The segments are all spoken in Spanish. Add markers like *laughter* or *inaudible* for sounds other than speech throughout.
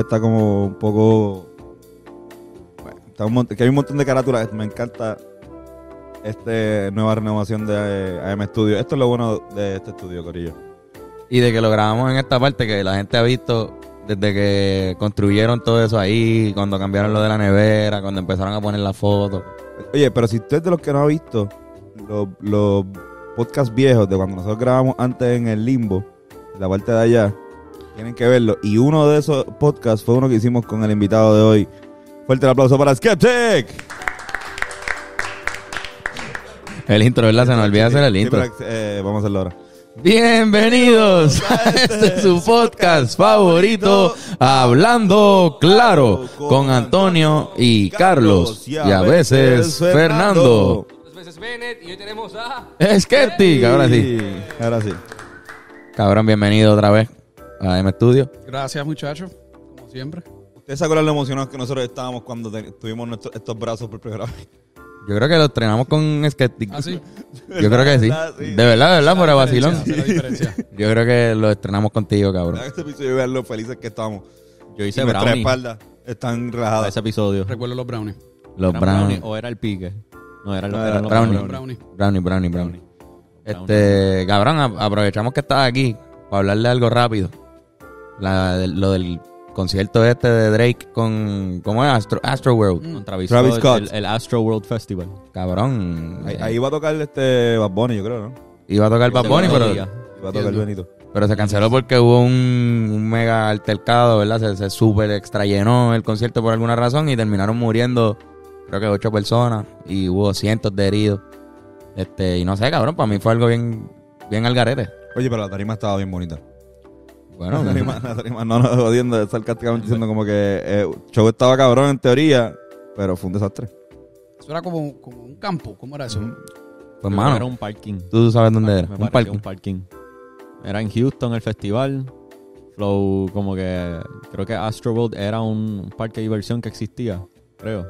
está como un poco. Bueno, está un que hay un montón de carátulas. Me encanta esta nueva renovación de eh, AM Studio. Esto es lo bueno de este estudio, Corillo. Y de que lo grabamos en esta parte que la gente ha visto desde que construyeron todo eso ahí, cuando cambiaron lo de la nevera, cuando empezaron a poner la foto. Oye, pero si usted es de los que no ha visto los, los podcasts viejos de cuando nosotros grabamos antes en el limbo, la parte de allá, tienen que verlo. Y uno de esos podcasts fue uno que hicimos con el invitado de hoy. Fuerte el aplauso para Skeptic. El intro, ¿verdad? Se nos olvida hacer el intro. Eh, vamos a hacerlo ahora. Bienvenidos a este, este su podcast favorito, Hablando Claro, con Antonio y Carlos, y a veces Fernando. a veces Bennett, y hoy tenemos a... Skeptic, ahora sí. Ahora sí. Cabrón, bienvenido otra vez m Studio. Gracias, muchachos, como siempre. ¿Ustedes se acuerdan lo emocionados que nosotros estábamos cuando tuvimos estos brazos por primera vez? Yo creo que lo entrenamos con Skeptic. ¿Ah, sí? Yo creo que sí. *laughs* De verdad, de verdad, fuera vacilón. *laughs* Yo creo que lo estrenamos contigo, cabrón. Este episodio, ver lo felices que estamos. Yo hice y espalda están rajadas. Ese episodio. Recuerdo los brownies. Los brownies. O era el pique. No, era, los, brownies. brownie. brownie. Brownie, brownie, brownie. brownie. Este, cabrón, aprovechamos que estás aquí para hablarle algo rápido lo del concierto este de Drake con ¿cómo es? Astro, World mm. Travis, Scott, el, Astro World Festival cabrón ahí, va a tocar este Bad yo creo ¿no? iba a tocar Bad Bunny pero iba a tocar Benito pero se canceló porque hubo un, mega altercado ¿verdad? se, se super extrayenó el concierto por alguna razón y terminaron muriendo creo que ocho personas y hubo cientos de heridos este y no sé cabrón para mí fue algo bien bien al garete oye pero la tarima estaba bien bonita bueno, *laughs* *laughs* no nos jodiendo, sarcásticamente diciendo como que el eh, show estaba cabrón en teoría, pero fue un desastre. Eso era como, un campo, ¿cómo era eso? Pues, Era un parking. tú sabes dónde era. Un un parking. Era en Houston el festival. Flow, como que. Creo que Astro World era un parque de diversión que existía, creo.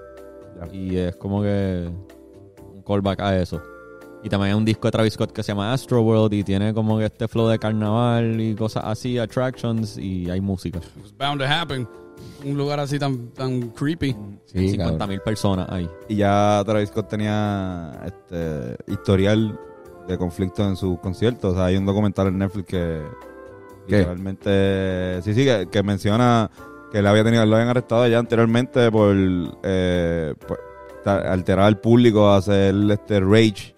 Y es como que. Un callback a eso. Y también hay un disco de Travis Scott que se llama Astro World y tiene como este flow de carnaval y cosas así, attractions y hay música. bound to happen. Un lugar así tan, tan creepy. Sí, 50 mil personas ahí. Y ya Travis Scott tenía este historial de conflicto en sus conciertos. hay un documental en Netflix que realmente Sí, sí, que, menciona que él había tenido, lo habían arrestado ya anteriormente por, eh, alterar al público, hacer este rage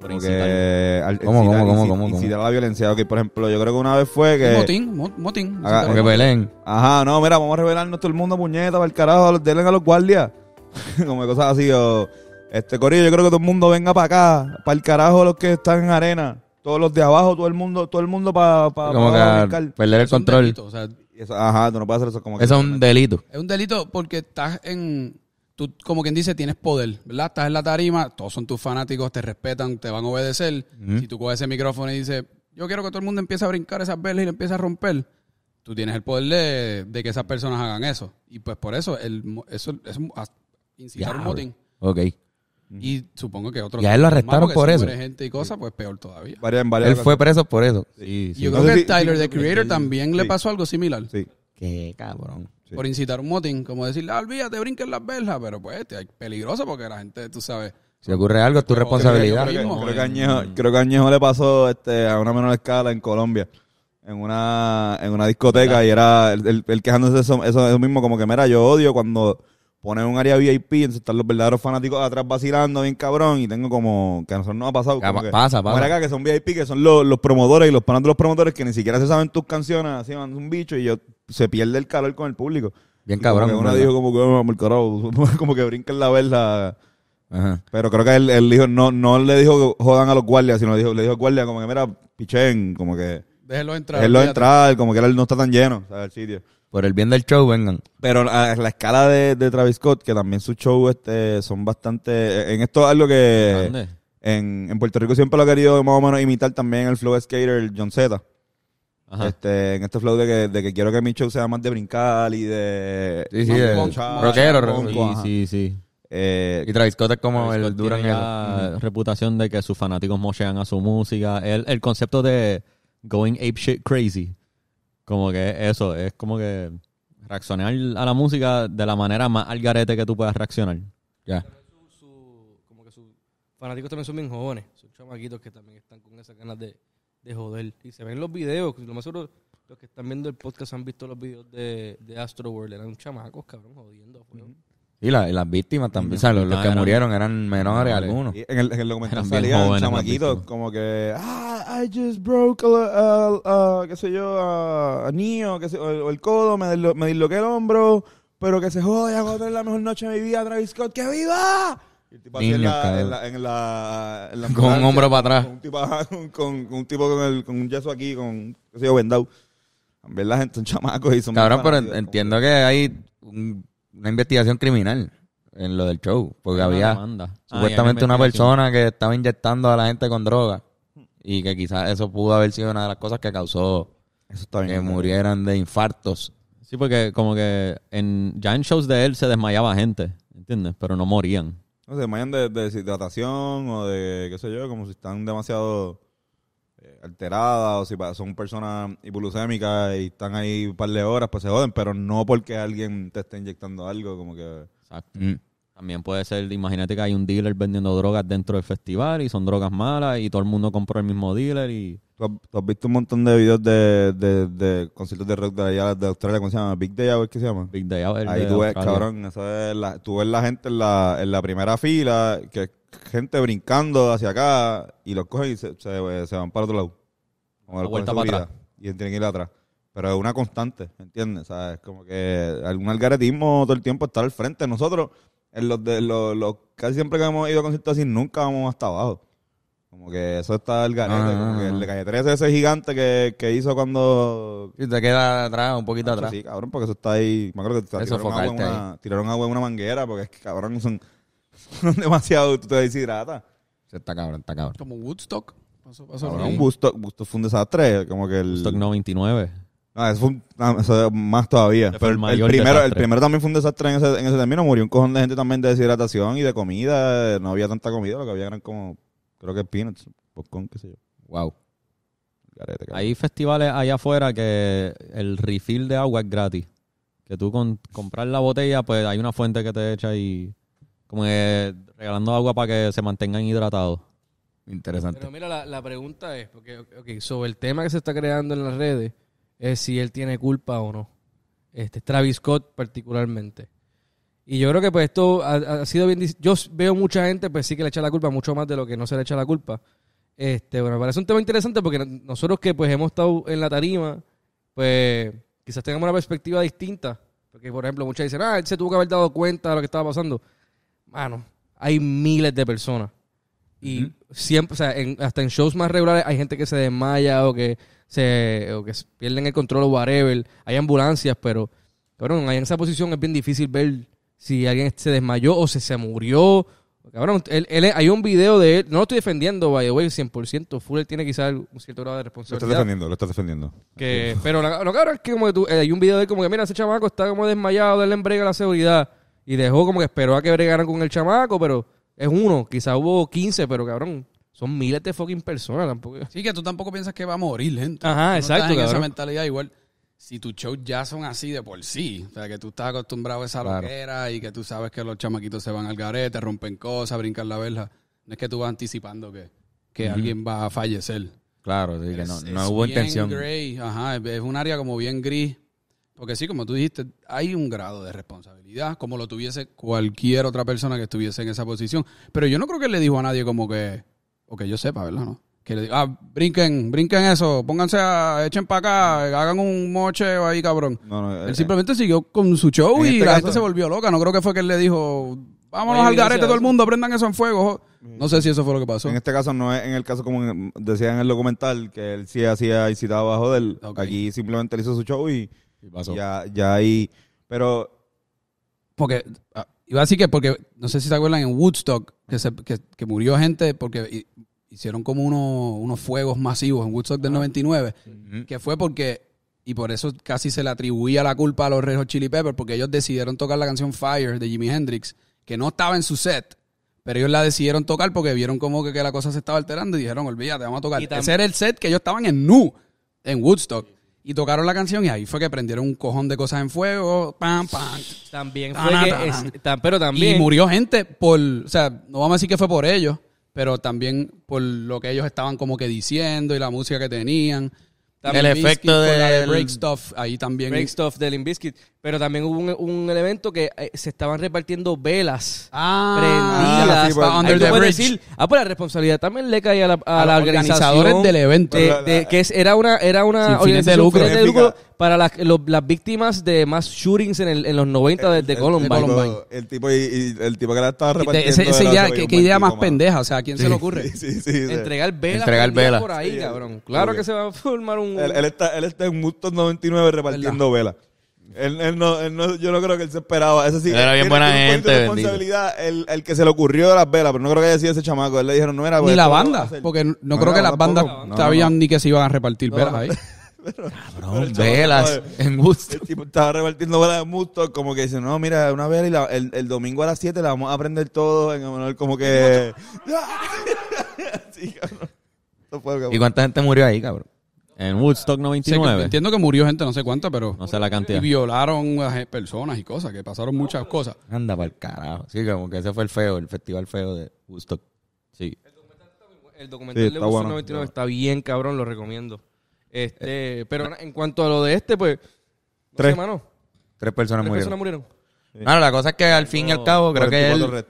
porque como que, como ¿Cómo, incitar, cómo, cómo, cómo, la violencia. por ejemplo, yo creo que una vez fue que. Motín, motín. porque como que Ajá, no, mira, vamos a revelarnos todo el mundo, puñeta, para el carajo, denle a los guardias. *laughs* como cosas así, o. Este Corillo, yo creo que todo el mundo venga para acá, para el carajo los que están en arena, todos los de abajo, todo el mundo, todo el mundo para pa, como que perder el control. ajá, tú no puedes hacer eso como que. Eso es un delito. Es un delito porque estás en tú, como quien dice, tienes poder, ¿verdad? Estás en la tarima, todos son tus fanáticos, te respetan, te van a obedecer. Si tú coges ese micrófono y dices, yo quiero que todo el mundo empiece a brincar esas velas y le empiece a romper, tú tienes el poder de, que esas personas hagan eso. Y pues por eso, el, eso es incitar un motín. Ok. Y supongo que otros. Ya él lo arrestaron por eso. gente y cosas, pues peor todavía. él fue preso por eso. Yo creo que Tyler, the Creator, también le pasó algo similar. Sí. Qué cabrón. Por incitar un motín, como decir, ah, te brinquen las verjas, pero pues este, es peligroso porque la gente, tú sabes. Si ocurre algo, es tu responsabilidad. Creo que, creo, que, Añejo, le pasó este, a una menor escala en Colombia en una, en una discoteca y era el, quejándose de eso, eso, mismo, como que, mira, yo odio cuando poner un área VIP, entonces están los verdaderos fanáticos atrás vacilando bien cabrón y tengo como que a nosotros no ha pasado. Como que, pasa, pasa. Acá, que son VIP, que son los, los promotores y los panos de los promotores que ni siquiera se saben tus canciones, así van un bicho y yo se pierde el calor con el público. Bien cabrón. Como que uno dijo como que, oh, *laughs* como que brinca en la verla. Ajá. Pero creo que él, él, dijo, no, no le dijo que jodan a los guardias, sino le dijo, le dijo al guardia como que, mira, pichén, como que... déjelo entrar. los entrar, como que él no está tan lleno, ¿sabes? el sitio por el bien del show, vengan. Pero a ah, la escala de, Travis Scott, que también sus show este, son bastante. Eh, en esto es algo que. En, en, Puerto Rico siempre lo ha querido más o menos imitar también el flow skater, John Z. Este, en este flow de que, quiero que mi show sea más de brincar y de. Sí, sí, rockero, Sí, sí, eh, y Travis Scott es como el duro la reputación de que sus fanáticos mochean a su música. El, concepto de going apeshit crazy. Como que eso, es como que reaccionar a la música de la manera más al garete que tú puedas reaccionar. Ya. Como que sus fanáticos también son bien jóvenes, son chamaquitos que también están con esas ganas de, de joder. Y se ven los videos, lo más seguro, los que están viendo el podcast han visto los videos de, de Astro World, eran chamacos, cabrón, jodiendo. Y, las víctimas también. O sea, los, que murieron eran menores algunos. en, el, en el documental salía un chamaquito como que, ah, I just broke, a, qué sé yo, a, niño, qué o, el codo, me, disloqué el hombro, pero que se joda, voy a tener la mejor noche de mi vida, Travis Scott, ¡que viva! El tipo en, la, Con un hombro para atrás. Con un tipo *laughs* con, un, tipo con, con un yeso aquí, con, qué sé yo, vendado. En verdad, gente son chamacos y son... Cabrón, pero entiendo que hay una investigación criminal en lo del show, porque había supuestamente una persona que estaba inyectando a la gente con droga y que quizás eso pudo haber sido una de las cosas que causó que murieran de infartos. Sí, porque como que en, ya en shows de él se desmayaba gente, ¿entiendes? Pero no morían. No, se desmayan de, de deshidratación o de qué sé yo, como si están demasiado alteradas o si son personas hipoglucémicas y están ahí un par de horas, pues se joden, pero no porque alguien te esté inyectando algo, como que... Exacto. Mm. También puede ser, imagínate que hay un dealer vendiendo drogas dentro del festival y son drogas malas y todo el mundo compra el mismo dealer y... ¿Tú has, visto un montón de videos de, de, de conciertos de rock de Australia, ¿cómo se llama? ¿Big Day Out? ¿Qué se llama? Big Day Out. Ahí tú ves, cabrón, la, tú ves la gente en la, en la primera fila que gente brincando hacia acá y los cogen y se, van para otro lado. Como la vuelta para atrás. Y tienen que ir atrás. Pero es una constante, ¿entiendes? es Como que algún algaretismo todo el tiempo está al frente. Nosotros, en los de los, casi siempre que hemos ido a conciertos así, nunca vamos hasta abajo. Como que eso está el garete. Ah, como que ah, el ah. de calle ese gigante que, hizo cuando. Y te queda atrás, un poquito atrás. Sí, cabrón, porque eso está ahí. Me acuerdo que tiraron agua, una, tiraron agua en una manguera, porque es que, cabrón, son. *laughs* demasiado, tú te deshidratas. Se está cabrón, está cabrón. Como Woodstock. Pasó, pasó un Woodstock, Woodstock fue un desastre. Como que el... Woodstock 99. No, eso fue ah, más todavía. Pero el, primero, el, primero, también fue un desastre en ese, término. Murió un cojón de gente también de deshidratación y de comida. No había tanta comida, lo que había eran como, creo que peanuts, popcorn, qué sé yo. Wow. Hay festivales allá afuera que el refill de agua es gratis. Que tú con comprar la botella, pues hay una fuente que te echa y como regalando agua para que se mantengan hidratados. Interesante. Pero mira, la, pregunta es, porque sobre el tema que se está creando en las redes, es si él tiene culpa o no. Este, Travis Scott particularmente. Y yo creo que pues esto ha, sido bien... Yo veo mucha gente pues sí que le echa la culpa mucho más de lo que no se le echa la culpa. Este, bueno, me parece un tema interesante porque nosotros que pues hemos estado en la tarima, pues quizás tengamos una perspectiva distinta. Porque, por ejemplo, muchas dicen, ah, él se tuvo que haber dado cuenta de lo que estaba pasando mano, hay miles de personas. Y siempre, o sea, hasta en shows más regulares hay gente que se desmaya o que se o que pierden el control o whatever. Hay ambulancias, pero, cabrón, ahí en esa posición es bien difícil ver si alguien se desmayó o se murió. Cabrón, él, hay un video de él. No lo estoy defendiendo, by the way, 100%. Fuller tiene quizás un cierto grado de responsabilidad. Lo estás defendiendo, lo estás defendiendo. Que, pero lo, es que como que tú, eh, hay un video de él como que, mira, ese chamaco está como desmayado, él le embrega la seguridad. Y dejó como que esperó a que bregaran con el chamaco, pero es uno. Quizá hubo 15, pero cabrón, son miles de fucking personas tampoco. Sí, que tú tampoco piensas que va a morir gente. Ajá, exacto. esa mentalidad igual. Si tus shows ya son así de por sí, o sea, que tú estás acostumbrado a esa loquera y que tú sabes que los chamaquitos se van al garete, rompen cosas, brincan la verja. No es que tú vas anticipando que, que alguien va a fallecer. Claro, sí, que no, hubo intención. es un área como bien gris porque sí, como tú dijiste, hay un grado de responsabilidad, como lo tuviese cualquier otra persona que estuviese en esa posición. Pero yo no creo que le dijo a nadie como que, o que yo sepa, ¿verdad? ¿No? Que le diga, ah, brinquen, brinquen eso, pónganse a, echen para acá, hagan un moche ahí, cabrón. No, no, él eh, simplemente eh, siguió con su show y este la gente se volvió loca. No creo que fue que él le dijo, vámonos al garete todo el mundo, prendan eso en fuego. Mm. No sé si eso fue lo que pasó. En este caso no es en el caso como decía en el documental, que él sí hacía, incitado a joder. Aquí simplemente él hizo su show y... Ya, ya ahí. Pero. Porque. Ah, iba a decir que porque. No sé si se acuerdan en Woodstock. Que, se, murió gente porque. hicieron como unos fuegos masivos en Woodstock del 99, que fue porque, y por eso casi se le atribuía la culpa a los Red Hot Chili Peppers, porque ellos decidieron tocar la canción Fire de Jimi Hendrix, que no estaba en su set, pero ellos la decidieron tocar porque vieron como que, que la cosa se estaba alterando y dijeron, olvídate, vamos a tocar. Ese era el set que ellos estaban en nu en Woodstock. Y tocaron la canción y ahí fue que prendieron un cojón de cosas en fuego. Pam, pam. También fue pero también. Y murió gente por. O sea, no vamos a decir que fue por ellos, pero también por lo que ellos estaban como que diciendo y la música que tenían el efecto de Break Stuff, ahí también. Break Stuff de Limbiskit. Pero también hubo un, evento que eh, se estaban repartiendo velas ah, prendidas. Pues, under the bridge. ah, pues la responsabilidad también le caía a, la, los organizadores del evento. que era una, era una de lucro. para las, los, las víctimas de más shootings en, en los 90 de, el, Columbine. tipo, el tipo, que la estaba repartiendo. ya, ¿qué, idea más pendeja? O sea, ¿a quién se le ocurre? Entregar velas Entregar velas. por ahí, cabrón. Claro que se va a formar un él, está, él está en y 99 repartiendo velas. Él, no, yo no creo que él se esperaba. Eso sí, era bien buena gente. responsabilidad el, que se le ocurrió de las velas, pero no creo que haya sido ese chamaco. Él le dijeron, no era. ni pues, la banda, porque no, creo que las bandas sabían ni que se iban a repartir velas ahí. *laughs* Cabrón, velas en gusto. estaba repartiendo velas en gusto, como que dice, no, mira, una vela y el, domingo a las 7 la vamos a aprender todo en honor como que... *laughs* *laughs* cabrón. ¿Y cuánta gente murió ahí, cabrón? En Woodstock 99. entiendo que murió gente, no sé cuánta, pero. No sé la cantidad. Y violaron a personas y cosas, que pasaron muchas cosas. Anda para el carajo. Sí, como que ese fue el feo, el festival feo de Woodstock. Sí. El documental, de Woodstock 99 está bien, cabrón, lo recomiendo. Este, eh, pero eh. en cuanto a lo de este, pues. tres, sé, tres personas tres Personas murieron. la cosa es que al fin y al cabo, creo que. Él,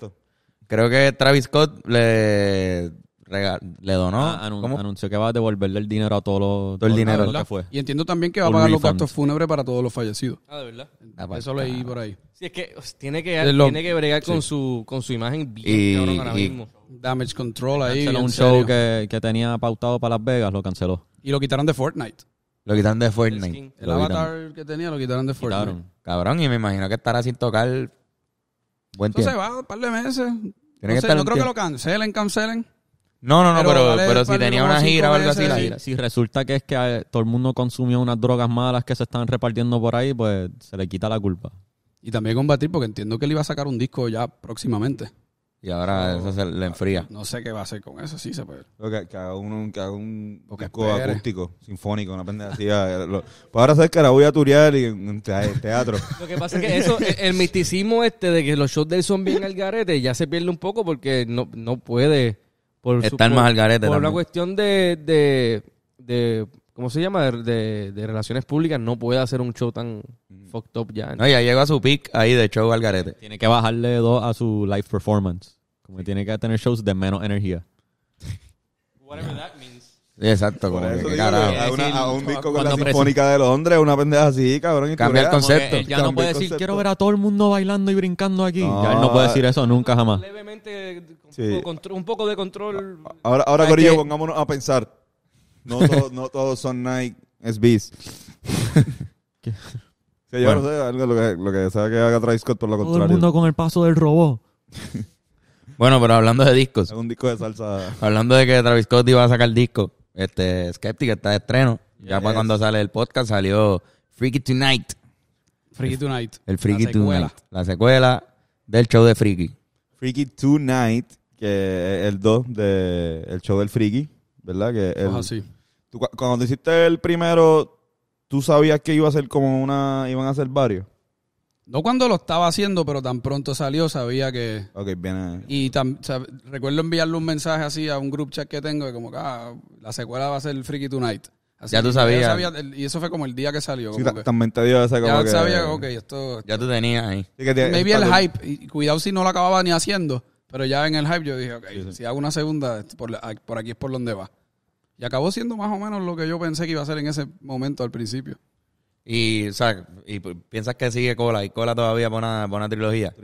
creo que Travis Scott le le donó. Ah, anunció que va a devolverle el dinero a todos los. Todo el dinero que fue. Y entiendo también que va a pagar los gastos fúnebres para todos los fallecidos. Ah, de verdad. Ah, pues, Eso leí por ahí. Sí, es que tiene que, tiene que bregar con, su, con su imagen bien ahora mismo. Damage Control ahí. un show que, que, tenía pautado para Las Vegas, lo canceló. Y lo quitaron de Fortnite. Lo quitaron de Fortnite. El, avatar que tenía lo quitaron de Fortnite. Cabrón, y me imagino que estará sin tocar buen tiempo. Entonces va un par de meses. no, creo que lo cancelen, cancelen. No, no, no, pero, si tenía una gira o algo así, Si resulta que es que ah, todo el mundo consumió unas drogas malas que se están repartiendo por ahí, pues se le quita la culpa. Y también combatir, porque entiendo que le iba a sacar un disco ya próximamente. Y ahora eso se le enfría. No sé qué va a hacer con eso, sí se puede. Que, haga un, que un disco acústico, sinfónico, una pendeja *laughs* ah, eh, pues ahora sé que la voy a turear y en teatro. *laughs* Lo que pasa es que eso, e, el, misticismo este de que los shows de él son bien al garete, ya se pierde un poco porque no, no puede por Están más al Por la cuestión de, de, ¿cómo se llama? De, relaciones públicas, no puede hacer un show tan fucked up ya. No, ya llegó a su peak ahí de show al Tiene que bajarle dos a su live performance. Como tiene que tener shows de menos energía. *laughs* Whatever that means exacto, como que, a, un disco con la Sinfónica de Londres, una pendeja así, cabrón. el eh, concepto. ya no puede decir, quiero ver a todo el mundo bailando y brincando aquí. Ya él no puede decir eso nunca jamás. Levemente, un poco de control. Ahora, ahora Corillo, pongámonos a pensar. No, no todos son Nike SBs. *laughs* ¿Qué? yo no sé, algo lo que, lo que sea que haga Travis Scott, por lo Todo el mundo con el paso del robot. *laughs* *laughs* Bueno, pero hablando de discos, un disco de salsa. hablando de que Travis Scott iba a sacar disco, este, Skeptic está de estreno. Ya cuando sale el podcast salió Freaky Tonight. Freaky Tonight. El, Freaky Tonight. La secuela del show de Freaky. Freaky Tonight, que es el 2 del show del Freaky, ¿verdad? Que sí. cuando hiciste el primero, ¿tú sabías que iba a ser como una. iban a ser varios? No cuando lo estaba haciendo, pero tan pronto salió, sabía que. Ok, bien. Y recuerdo enviarle un mensaje así a un group chat que tengo, de como que ah, la secuela va a ser Freaky Tonight. ya tú sabías. y eso fue como el día que salió. también te dio esa como Ya sabía, ok, esto, Ya tú tenías ahí. me vi el hype. Y cuidado si no lo acababa ni haciendo. Pero ya en el hype yo dije, ok, si hago una segunda, este, por, por aquí es por donde va. Y acabó siendo más o menos lo que yo pensé que iba a ser en ese momento al principio. Y, y piensas que sigue cola, ¿Y cola todavía por una, trilogía.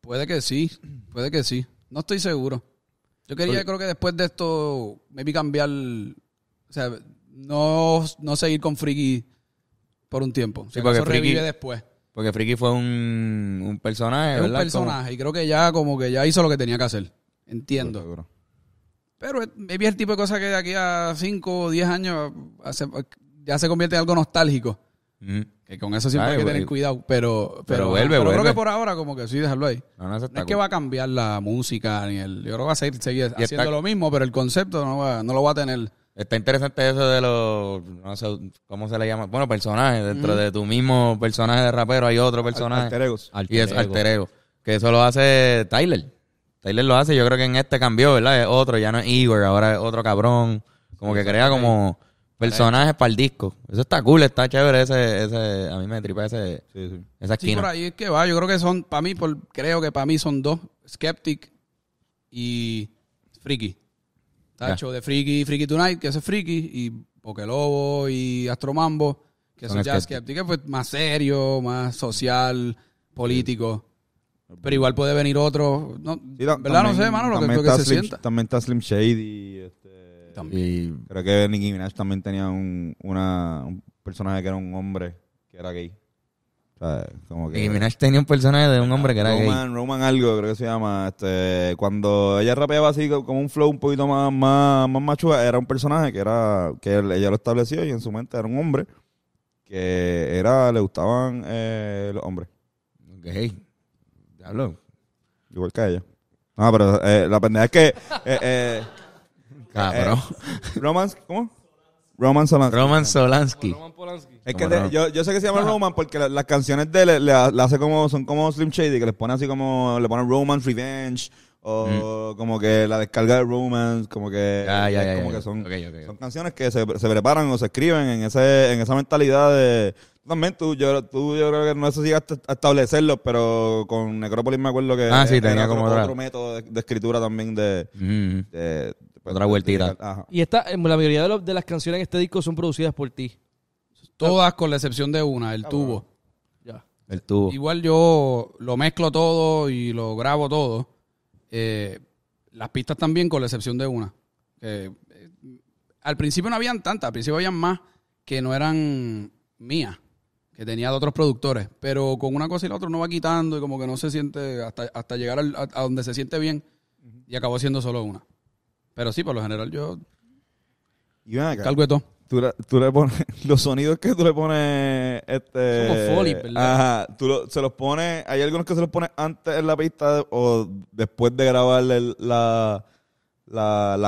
Puede que sí, puede que sí. No estoy seguro. Yo quería, creo que después de esto, maybe cambiar, o sea, no, no seguir con Friki por un tiempo. porque eso revive después. Porque Friki fue un, un personaje, es ¿verdad? un personaje y creo que ya como que ya hizo lo que tenía que hacer. Entiendo. Pero eh, maybe es el tipo de cosa que de aquí a 5 o 10 años hace, ya se convierte en algo nostálgico. Que con eso siempre hay que tener cuidado. Pero, pero, vuelve, pero creo que por ahora, como que sí, dejarlo ahí. No, es que va a cambiar la música ni el. Yo creo que va a seguir, haciendo lo mismo, pero el concepto no, va, no lo va a tener. Está interesante eso de los. No sé cómo se le llama. Bueno, personajes. Dentro de tu mismo personaje de rapero hay otro personaje. Alter egos. Que eso lo hace Tyler. Tyler lo hace. Yo creo que en este cambió, ¿verdad? Es otro. Ya no es Igor, ahora es otro cabrón. Como que crea como Personajes para el disco. Eso está cool, está chévere. Ese, ese, a mí me tripa ese, esa esquina. por ahí es que va. Yo creo que son, para mí, por, creo que para mí son dos: Skeptic y Freaky. Tacho, de Freaky, Freaky Tonight, que es Freaky, y Pokelobo y Astromambo, que son, ya Skeptic, que pues, más serio, más social, político. Pero igual puede venir otro. ¿Verdad? no sé, mano, lo que, se sienta. También está Slim Shady creo que Nicki Minaj también tenía un, personaje que era un hombre que era gay. Nicki Minaj tenía un personaje de un hombre que era gay. Roman algo, creo que se llama. Este, cuando ella rapeaba así como un flow un poquito más, más, más era un personaje que era que ella lo estableció y en su mente era un hombre que era le gustaban eh, los hombres. Gay. Diablo. Igual que ella. No, pero eh, la pendeja es que... Eh, Cabrón. Ah, eh, Roman, ¿cómo? Roman Solansky. Roman Solansky. Es que yo, sé que se llama Roman porque las canciones de él hace como, son como Slim Shady, que les pone así como, le ponen Roman Revenge, o mm. como que la descarga de Romance, como que, son, canciones que se, preparan o se escriben en ese, en esa mentalidad de también tú yo, creo que no sé si establecerlo, pero con Necrópolis me acuerdo que ah, tenía como otro, método de, escritura también de mm. Pues, otra pues, vuelta Y esta, la mayoría de, las canciones en este disco son producidas por ti. Todas con la excepción de una, el ah, tubo. El tubo. Igual yo lo mezclo todo y lo grabo todo. Eh, las pistas también con la excepción de una. Eh, eh, al principio no habían tantas, al principio habían más que no eran mías, que tenía de otros productores, pero con una cosa y la otra no va quitando y como que no se siente hasta, hasta llegar a, donde se siente bien y acabó siendo solo una. Pero sí, por lo general yo y de todo. Tú, le- pones *laughs* los sonidos que tú le pones este ¿verdad? ajá tú se los pones hay algunos que se los pones antes en la pista o después de grabar la,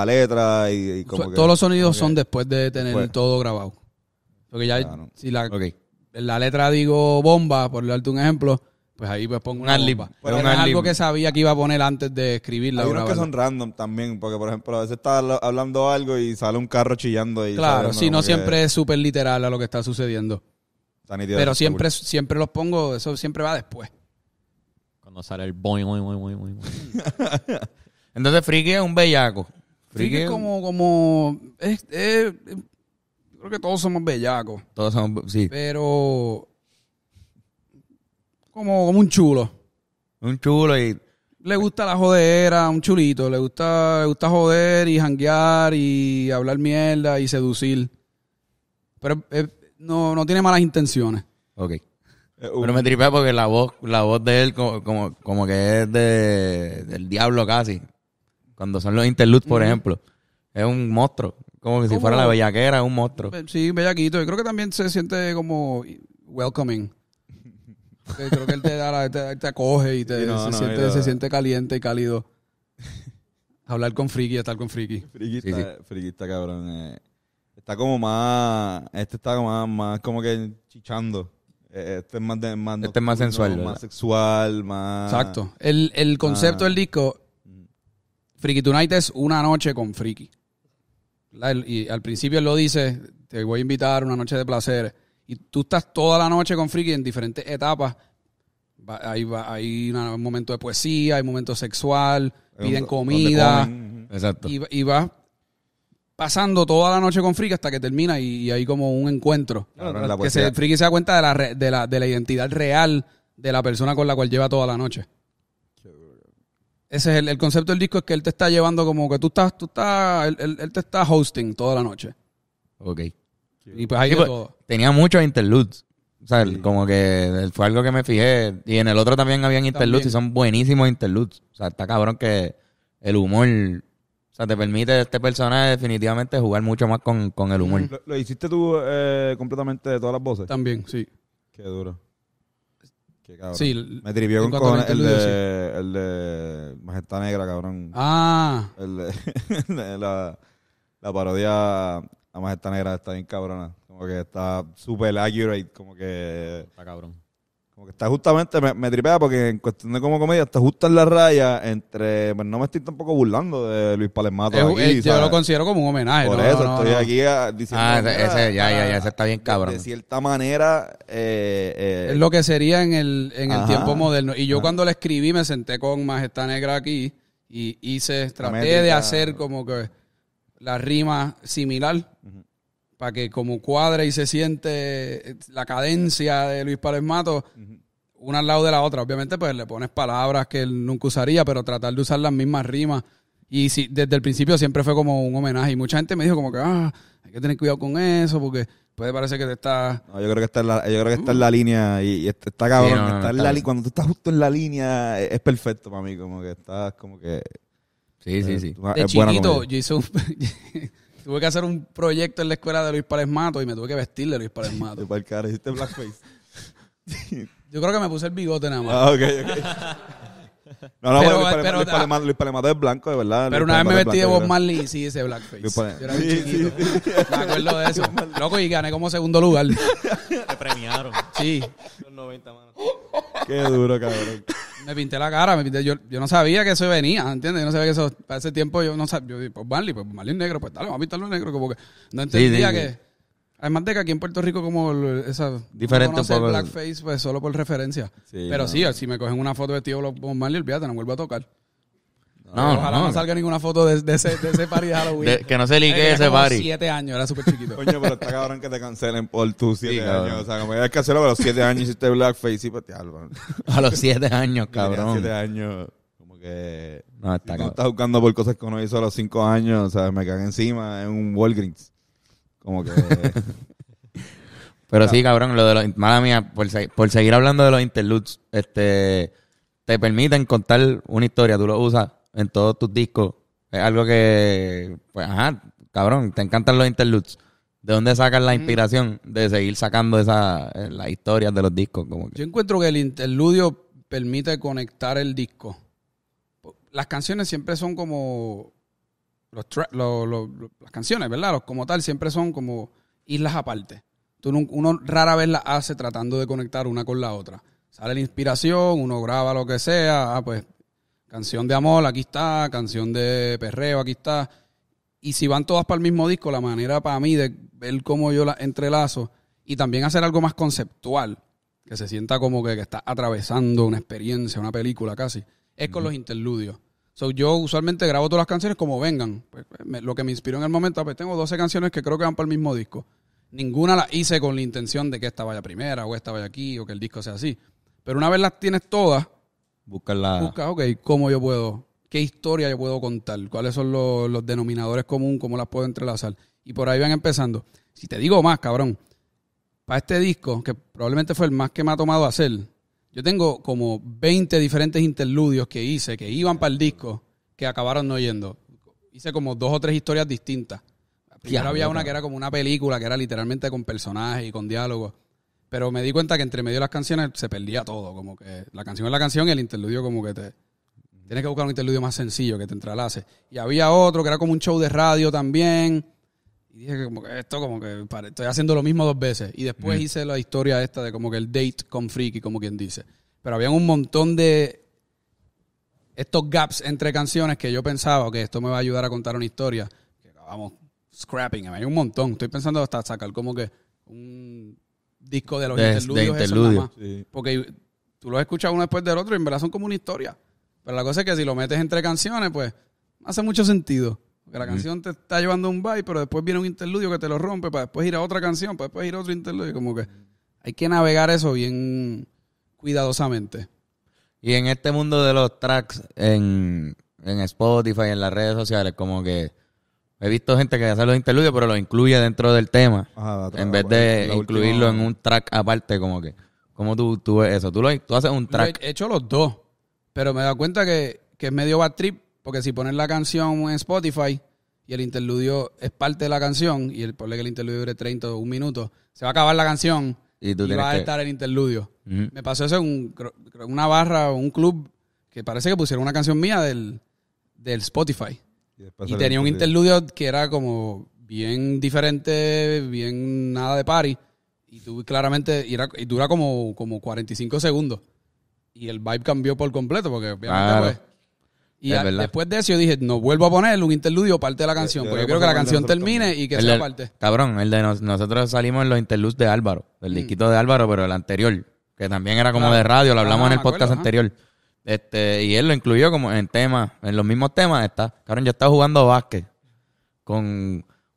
letra y, Todos los sonidos son después de tener pues. todo grabado. Porque ya, ah, si la, la letra digo bomba, por darte un ejemplo, pues ahí pues pongo una lipa. Pero es algo que sabía que iba a poner antes de escribirla. Hay unos que son random también, porque por ejemplo a veces está hablando algo y sale un carro chillando. Y claro, si no siempre es súper literal a lo que está sucediendo. Pero siempre, siempre los pongo, eso siempre va después. Cuando sale el boing, boing, boing, boing, *laughs* Entonces Friki es un bellaco. Friki es como, como, creo que todos somos bellacos. Todos somos, sí. Pero como, un chulo. Un chulo y... Le gusta la jodera, un chulito. Le gusta, le gusta joder y janguear y hablar mierda y seducir. Pero eh, no, tiene malas intenciones. Ok. Eh, Pero me tripea porque la voz, la voz de él como, que es de, del diablo casi. Cuando son los interludes, por ejemplo. Es un monstruo. Como que si fuera la bellaquera, es un monstruo. Sí, bellaquito. Yo creo que también se siente como welcoming. Creo que él te, da te, acoge y se, siente, se, siente, caliente y cálido. Hablar con friki y estar con friki. *laughs* Friki está, cabrón. Eh. Está como más. Este está como más, como que chichando. Eh, eh, este es más, este sensual. Más sexual, más. Exacto. El, concepto del disco. Friki Tonight es una noche con friki. Y al principio él lo dice: Te voy a invitar una noche de placer y tú estás toda la noche con Friki en diferentes etapas. hay, un momento de poesía, hay un momento sexual, piden comida. Exacto. Y, y vas pasando toda la noche con Friki hasta que termina y, hay como un encuentro. Claro, que poesía. se, Friki se da cuenta de la, identidad real de la persona con la cual lleva toda la noche. Ese es el, concepto del disco, es que él te está llevando como que tú estás, tú estás, él, te está hosting toda la noche. Ok. Y pues ahí pues, Tenía muchos interludes. O sea, como que fue algo que me fijé. Y en el otro también habían interludes y son buenísimos interludes. O sea, está cabrón que el humor. O sea, te permite este personaje definitivamente jugar mucho más con, el humor. ¿Lo, hiciste tú eh, completamente de todas las voces? También, sí. Qué duro. Qué cabrón. Sí, me trivió con el, de, el de Majestad Negra, cabrón. Ah. *laughs* la parodia Majestad negra está bien cabrona. Como que está súper accurate. Como que. Está cabrón. Como que está justamente, me, tripea porque en cuestión de como comedia, está justo en la raya entre. Pues, no me estoy tampoco burlando de Luis Palermato. Eh, yo lo considero como un homenaje. Por eso estoy aquí ah, diciendo. Ah, ah está bien cabrón. De, cierta manera. Eh, eh, es lo que sería en el, en el tiempo moderno. Y yo cuando la escribí me senté con Majestad Negra aquí y hice, traté de hacer como que la rima similar, para que como cuadre y se siente la cadencia de Luis Palermato, una al lado de la otra. Obviamente, pues le pones palabras que él nunca usaría, pero tratar de usar las mismas rimas. Y si, desde el principio siempre fue como un homenaje. Y mucha gente me dijo como que, ah, hay que tener cuidado con eso, porque puede parecer que te está... No, yo creo que está en la, yo creo que está la uh. línea y, está, cabrón. cuando tú estás justo en la línea, es perfecto para mí. Como que estás como que Sí, sí, eh, sí. De chiquito, yo hice *laughs* tuve que hacer un proyecto en la escuela de Luis Párez y me tuve que vestir de Luis Párez *laughs* Mato. ¿Para el cara hiciste blackface? *laughs* yo creo que me puse el bigote nada más. Ah, ok, ok. No, no, pero, Luis, Luis, es blanco, de verdad. Pero una vez me vestí de Bob Marley y sí hice blackface. Yo era muy chiquito. Me acuerdo de eso. Loco, y gané como segundo lugar. Te premiaron. Sí. Los 90, mano. Qué duro, cabrón. Me pinté la cara, me yo, no sabía que eso venía, ¿entiendes? Yo no sabía que eso, para ese tiempo yo no sabía, yo, pues Marley, pues Marley negro, pues dale, vamos a pintarlo negro, como que no entendía que... Además de que aquí en Puerto Rico como esa... Diferente no blackface, pues solo por referencia. Pero sí, si me cogen una foto de tío Bob Marley, olvídate, no vuelvo a tocar. No, Ojalá no, salga ninguna foto de, ese, de ese party de Halloween. que no se ligue ese party. siete años, era súper chiquito. Coño, pero está cabrón que te cancelen por tus siete años. O sea, como que hacerlo pues, *laughs* a los siete años Y hiciste blackface y patearlo A los siete años, cabrón. A los siete años. Como que... No, está si estás buscando por cosas que uno hizo a los cinco años. O sea, me cagan encima en un Walgreens. Como que... *laughs* pero sí, cabrón, lo de los... Mala mía, por, por seguir hablando de los interludes, este... Te permiten contar una historia, tú lo usas en todos tus discos. Es algo que, pues, ajá, cabrón, te encantan los interludes. ¿De dónde sacas la mm. inspiración de seguir sacando esa, eh, las historias de los discos? Como Yo encuentro que el interludio permite conectar el disco. Las canciones siempre son como. Los las canciones, ¿verdad? como tal, siempre son como islas aparte. Tú, uno rara vez las hace tratando de conectar una con la otra. Sale la inspiración, uno graba lo que sea, ah, pues Canción de amor, aquí está. Canción de perreo, aquí está. Y si van todas para el mismo disco, la manera para mí de ver cómo yo las entrelazo y también hacer algo más conceptual, que se sienta como que, estás está atravesando una experiencia, una película casi, es con los interludios. yo usualmente grabo todas las canciones como vengan. Pues, pues, lo que me inspiró en el momento, ah, pues tengo 12 canciones que creo que van para el mismo disco. Ninguna la hice con la intención de que esta vaya primera o esta vaya aquí o que el disco sea así. Pero una vez las tienes todas, buscarla ok, ¿cómo yo puedo? ¿Qué historia yo puedo contar? ¿Cuáles son los, denominadores comunes? ¿Cómo las puedo entrelazar? Y por ahí van empezando. Si te digo más, cabrón, para este disco, que probablemente fue el más que me ha tomado hacer, yo tengo como 20 diferentes interludios que hice, que iban para el disco, que acabaron no yendo. Hice como dos o tres historias distintas. Primero había una que era como una película, que era literalmente con personajes y con diálogos. Pero me di cuenta que entre medio de las canciones se perdía todo. Como que la canción es la canción y el interludio como que te... Tienes que buscar un interludio más sencillo que te entrelace. Y había otro que era como un show de radio también. Y dije que como que esto como que estoy haciendo lo mismo dos veces. Y después hice la historia esta de como que el date con Freaky, como quien dice. Pero había un montón de estos gaps entre canciones que yo pensaba que esto me va a ayudar a contar una historia. Que acabamos scrapping. Hay un montón. Estoy pensando hasta sacar como que un Disco de los interludios. es nada más. Porque tú los escuchas uno después del otro y en verdad son como una historia. Pero la cosa es que si lo metes entre canciones, pues hace mucho sentido. Porque la canción te está llevando un baile, pero después viene un interludio que te lo rompe para después ir a otra canción, para después ir a otro interludio. Como que hay que navegar eso bien cuidadosamente. Y en este mundo de los tracks, en, en Spotify, en las redes sociales, como que He visto gente que hace los interludios, pero los incluye dentro del tema. en vez de incluirlo en un track aparte, como que. ¿Cómo tú, tú ves eso? Tú, lo, haces un track. he hecho los dos, pero me he dado cuenta que, es medio bad trip, porque si pones la canción en Spotify y el interludio es parte de la canción, y el es que el interludio dure 30 o un minuto, se va a acabar la canción y, va a estar el interludio. Me pasó eso en una barra o un club que parece que pusieron una canción mía del, del Spotify. Y, tenía un interludio que era como bien diferente, bien nada de party. Y tú claramente, y, era, y dura como, como 45 segundos. Y el vibe cambió por completo, porque obviamente pues, y después de eso dije, no vuelvo a poner un interludio parte de la canción, porque yo creo que la canción termine y que sea parte. Cabrón, el de nosotros salimos en los interludes de Álvaro, el mm. disquito de Álvaro, pero el anterior, que también era como de radio, lo hablamos en el podcast anterior. Este, y él lo incluyó como en temas, en los mismos temas. Está, cabrón, yo estaba jugando básquet con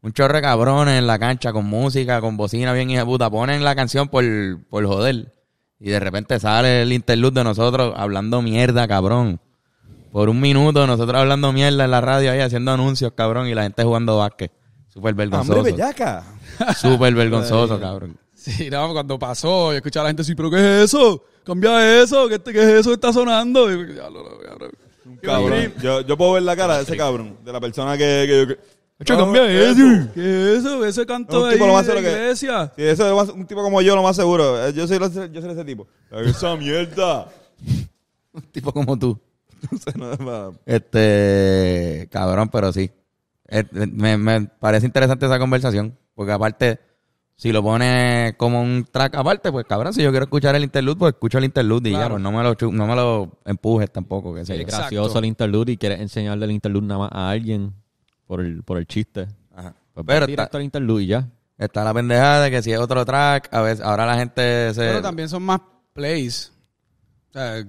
un chorre de cabrones en la cancha, con música, con bocina bien hija puta. Ponen la canción por, por joder. Y de repente sale el interlude de nosotros hablando mierda, cabrón. Por un minuto nosotros hablando mierda en la radio ahí, haciendo anuncios, cabrón, y la gente jugando básquet. Súper vergonzoso. ¡Hombre, Súper vergonzoso, *laughs* cabrón. Sí, no, cuando pasó, y escuchaba a la gente así, ¿pero qué es eso? cambia eso, ¿qué, es este, eso que está sonando? ya, lo, un cabrón. Yo, yo, puedo ver la cara de ese cabrón, de la persona que, que yo... cambia eso. ¿Qué es eso? Ese canto de iglesia. eso es un tipo como yo, lo más seguro. Eh, yo soy, yo soy ese tipo. ¡Esa mierda! *laughs* un tipo como tú. *laughs* este... Cabrón, pero sí. Eh, me, me parece interesante esa conversación. Porque aparte si lo pones como un track aparte, pues cabrón, si yo quiero escuchar el interlude, pues escucho el interlude y ya, pues no me lo, no empujes tampoco. Que Es gracioso el interlude y quieres enseñarle el interlude nada más a alguien por el, por el chiste. Ajá. Pues, pues, Pero directo interlude ya. Está la pendejada de que si es otro track, a veces ahora la gente se... Pero también son más plays. O sea,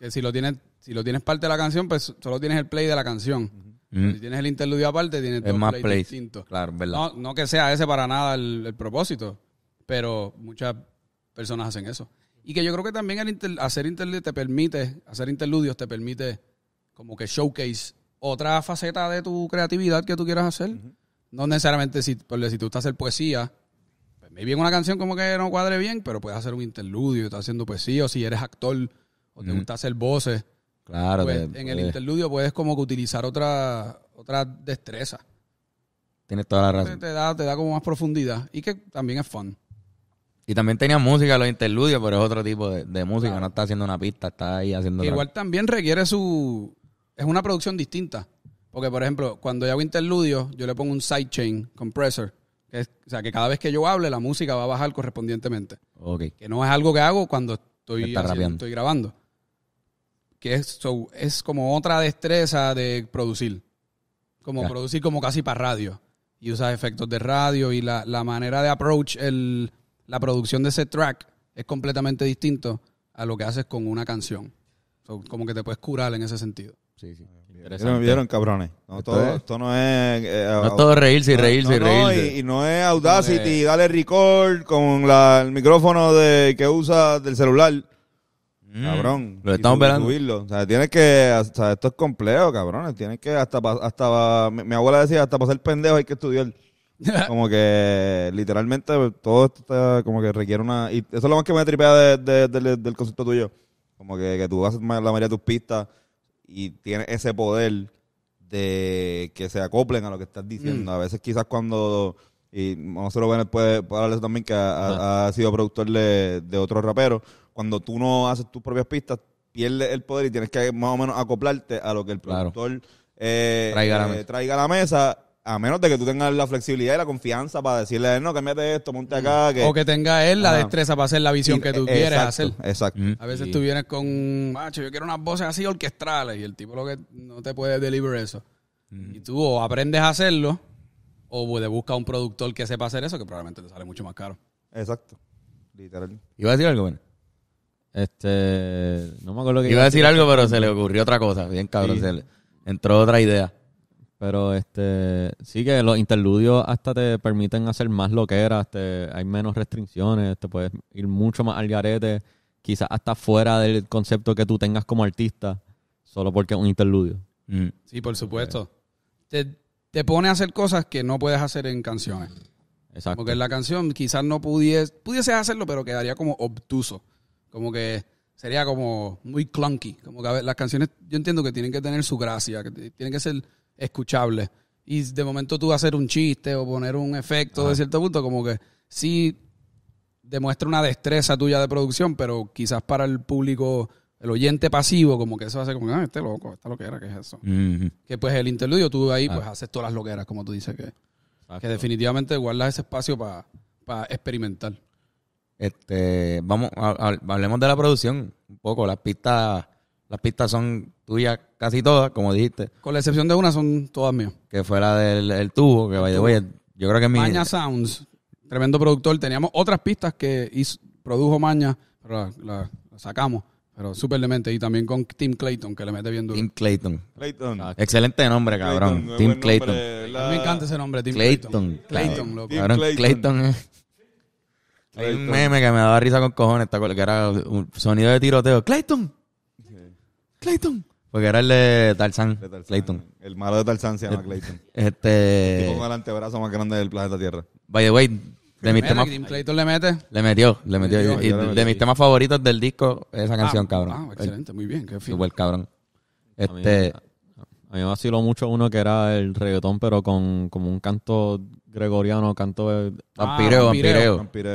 que si lo tienes, si lo tienes parte de la canción, pues solo tienes el play de la canción. Mm. Si tienes el interludio aparte, tienes es dos más plays, distintos. Claro, verdad. No, que sea ese para nada el, propósito, pero muchas personas hacen eso. Y que yo creo que también el hacer interludio te permite, hacer interludios te permite como que showcase otra faceta de tu creatividad que tú quieras hacer. No necesariamente si, pues, si tú estás hacer poesía, pues me viene una canción como que no cuadre bien, pero puedes hacer un interludio, estás haciendo poesía, o si eres actor, o te gusta hacer voces, Claro. Pues, en el interludio puedes como que utilizar otra, otra destreza. Tienes toda la razón. Te, da, te da como más profundidad y que también es fun. Y también tenía música los interludios, pero es otro tipo de, música. No está haciendo una pista, está ahí haciendo. Igual también requiere su. Es una producción distinta. Porque, por ejemplo, cuando yo hago interludios, yo le pongo un sidechain compressor. Que o sea, que cada vez que yo hable, la música va a bajar correspondientemente. Okay. Que no es algo que hago cuando estoy, estoy grabando que es, es como otra destreza de producir. Como producir como casi para radio. Y usas efectos de radio y la, la manera de approach el, la producción de ese track es completamente distinto a lo que haces con una canción. como que te puedes curar en ese sentido. Sí, sí. Me vieron, cabrones. No, todo, no es. Eh, no es todo reírse y reírse no, no, y no es Audacity, dale record con el micrófono de, que usa del celular. Mm. Cabrón. Lo estamos esperando. O sea, tienes que. O esto es complejo, cabrón. Tienes que. Hasta. hasta mi, abuela decía, hasta pasar pendejo hay que estudiar. *laughs* como que literalmente todo esto como que requiere una. Y eso es lo más que me tripea de, del concepto tuyo. Como que, que tú haces la mayoría de tus pistas y tienes ese poder de que se acoplen a lo que estás diciendo. Mm. A veces, quizás cuando. Y nosotros, bueno, puede, de eso también que ha, sido productor de, de rapero raperos cuando tú no haces tus propias pistas, pierdes el poder y tienes que más o menos acoplarte a lo que el productor eh, eh, traiga, a la mesa. A menos de que tú tengas la flexibilidad y la confianza para decirle a él, no, mete esto, monte acá. O que tenga él la destreza para hacer la visión que tú e-, quieres hacer. Exacto. A veces tú vienes con, macho, yo quiero unas voces así orquestrales y el tipo lo que no te puede deliver eso. Y tú o aprendes a hacerlo o buscas busca un productor que sepa hacer eso, que probablemente te sale mucho más caro. Exacto. Literal. ¿Iba a decir algo, bueno? Este, no me acuerdo que iba a decir algo, pero se le ocurrió otra cosa, bien cabrón, entró otra idea. Pero este, sí que los interludios hasta te permiten hacer más lo que era hay menos restricciones, te puedes ir mucho más al garete, quizás hasta fuera del concepto que tú tengas como artista, solo porque es un interludio. Mm. Sí, por supuesto. Te, te pone a hacer cosas que no puedes hacer en canciones. Exacto. Porque en la canción quizás no pudies pudiese hacerlo, pero quedaría como obtuso. Como que sería como muy clunky. Como que las canciones yo entiendo que tienen que tener su gracia, que tienen que ser escuchables. Y de momento tú vas a hacer un chiste o poner un efecto de cierto punto, como que sí demuestra una destreza tuya de producción, pero quizás para el público, el oyente pasivo, como que eso va a ser como, ah, este loco, esta loquera, ¿qué es eso? Mm-hmm. Que pues el interludio tú ahí ah. pues haces todas las loqueras, como tú dices, que, que definitivamente guardas ese espacio para experimentar. Este, vamos, hablemos de la producción un poco. Las pistas, las pistas son tuyas casi todas, como dijiste. Con la excepción de una, son todas mías. Que fue la del tubo, que vaya, oye, yo creo que mi. Maña Sounds, tremendo productor. Teníamos otras pistas que produjo Maña, pero la, sacamos. Pero súper demente. Y también con Tim Clayton, que le mete bien duro. Tim Clayton. Clayton. Ah, excelente nombre, cabrón. Tim Clayton. Me encanta ese nombre, Tim Clayton. Clayton, Clayton, Clayton hay un meme que me daba risa con cojones, que era un sonido de tiroteo. ¡Clayton! ¡Clayton! Porque era el de Tarzan Clayton. El malo de Tarzan se llama eh, Clayton. Este. El con el antebrazo más grande del planeta Tierra. By the way, de mis temas. Clayton le mete? Le metió, le metió. Y, de mis temas favoritos del disco, esa ah, canción, ah, cabrón. Ah, excelente, muy bien, qué fin. Fue cabrón. Este. A mí me vaciló mucho uno que era el reggaetón, pero con como un canto gregoriano, canto... de- Ah,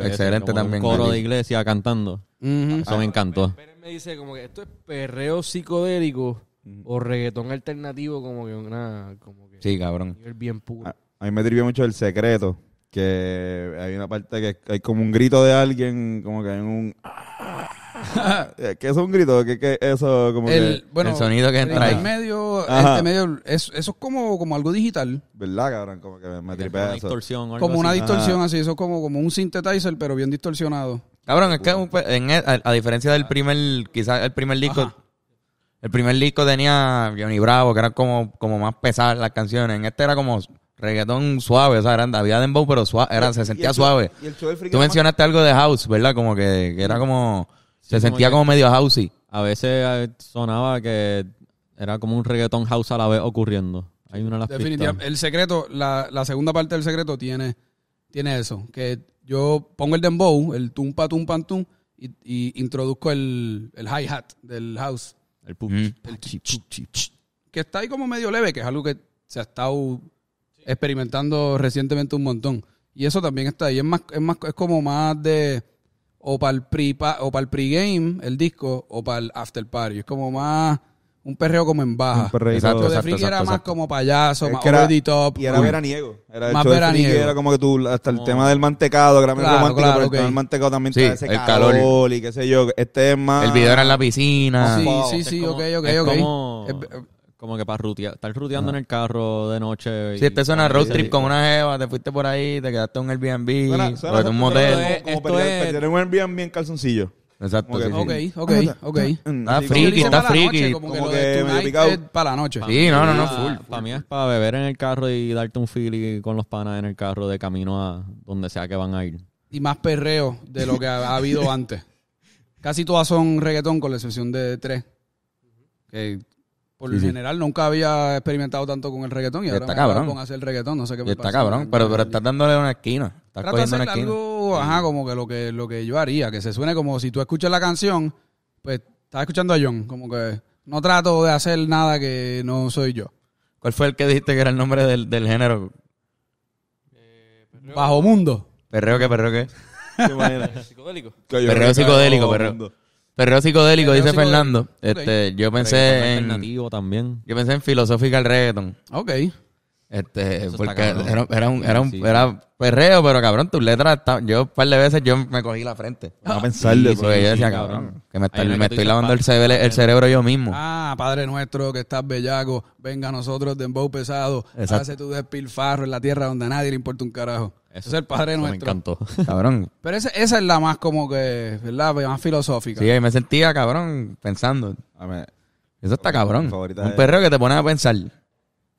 Excelente también. coro de iglesia cantando. Eso me ah, encantó. Pérez me dice como que esto es perreo psicodélico o reggaetón alternativo como que una como que Sí, cabrón. bien A, mí me trivió mucho el secreto. Que hay una parte que hay como un grito de alguien, como que hay un. *laughs* Eh, que es un grito, que, es eso como el, sonido que entra ahí. medio, este medio eso es como, como algo digital. ¿Verdad, cabrón? Como que me, Distorsión, como una distorsión así, eso es como, como un synthetizer, pero bien distorsionado. Cabrón, es que e, a, diferencia del primer, quizás el primer disco, el primer disco tenía Johnny Bravo, que era como, como más pesadas las canciones. En este era como reggaetón suave, o sea, era, había dembow, pero suave, era, se sentía suave. Tú mencionaste algo de house, ¿verdad? Como que era como se sentía como, medio housey. A veces eh, sonaba que era como un reggaetón house a la vez ocurriendo. Hay una de las Definitivamente. El secreto, la, segunda parte del secreto tiene, tiene eso. Que yo pongo el dembow, el tumpa tum tum, y, introduzco el, el hi-hat del house. El pum. Mm. El que está ahí como medio leve, que es algo que se ha estado experimentando recientemente un montón. Y eso también está ahí. Es, es, más, es como más de o para el pre o para el pregame, el disco, o para el after party. Es como más un perreo como en baja. Un exacto, exacto, de Friki era más como payaso, más era, top. Y era veraniego. Era más veraniego. Era como que tú, hasta el tema del mantecado, que era claro, romántico, pero el, tema del mantecado también ese el calor, y qué sé yo. Este es más... El video era en la piscina. Sí, sí, sí, ok, ok, ok. Como... Como que para rutear, estar ruteando en el carro de noche. si si te suena road trip como una jeva, te fuiste por ahí, te quedaste en un Airbnb, o en un motel. Como- Esto perder, es- un Airbnb en calzoncillo. Exacto, Ok, ok, ah, ok. Pues, está friki, está friki. Como que para la noche. Sí, no, no, no, ah, full. Para mí es para beber en el carro y darte un feeling con los panas en el carro de camino a donde sea que van a ir. Y más perreo de lo que ha habido antes. *laughs* Casi todas son reggaetón, con la excepción de tres. ok por lo general, nunca había experimentado tanto con el reggaetón y, ahora me cabrón. a hacer reggaetón. No sé qué me y está cabrón, pero, pero estás dándole una esquina. Estás Trato algo, ajá, como que lo, que lo que yo haría, que se suene como si tú escuchas la canción, pues estás escuchando a John, como que no trato de hacer nada que no soy yo. ¿Cuál fue el que dijiste que era el nombre del, del género? Eh, Bajo mundo. Perreo que perreo que. ¿Qué *laughs* manera? Psicodélico. Perreo psicodélico, perreo. Perreo psicodélico, dice Fernando. Este, yo pensé en. filosófica también. Yo pensé en Reggaeton. Ok. Este, porque era, un, era un- era perreo, pero cabrón, tus letras Yo un par de veces yo me cogí la frente. Ah. a pensarle, Sí, yo decía, cabrón, que me, estoy lavando el cerebro, yo mismo. Ah, Padre nuestro que estás bellaco, venga a nosotros de embau pesado, Exacto. hace tu despilfarro en la tierra donde a nadie le importa un carajo. Eso es el Padre Nuestro. Me encantó. *laughs* Cabrón. Pero esa, es la más como que, ¿verdad? Más filosófica. Sí, me sentía, cabrón, pensando. Eso está cabrón. Un que te pone a pensar.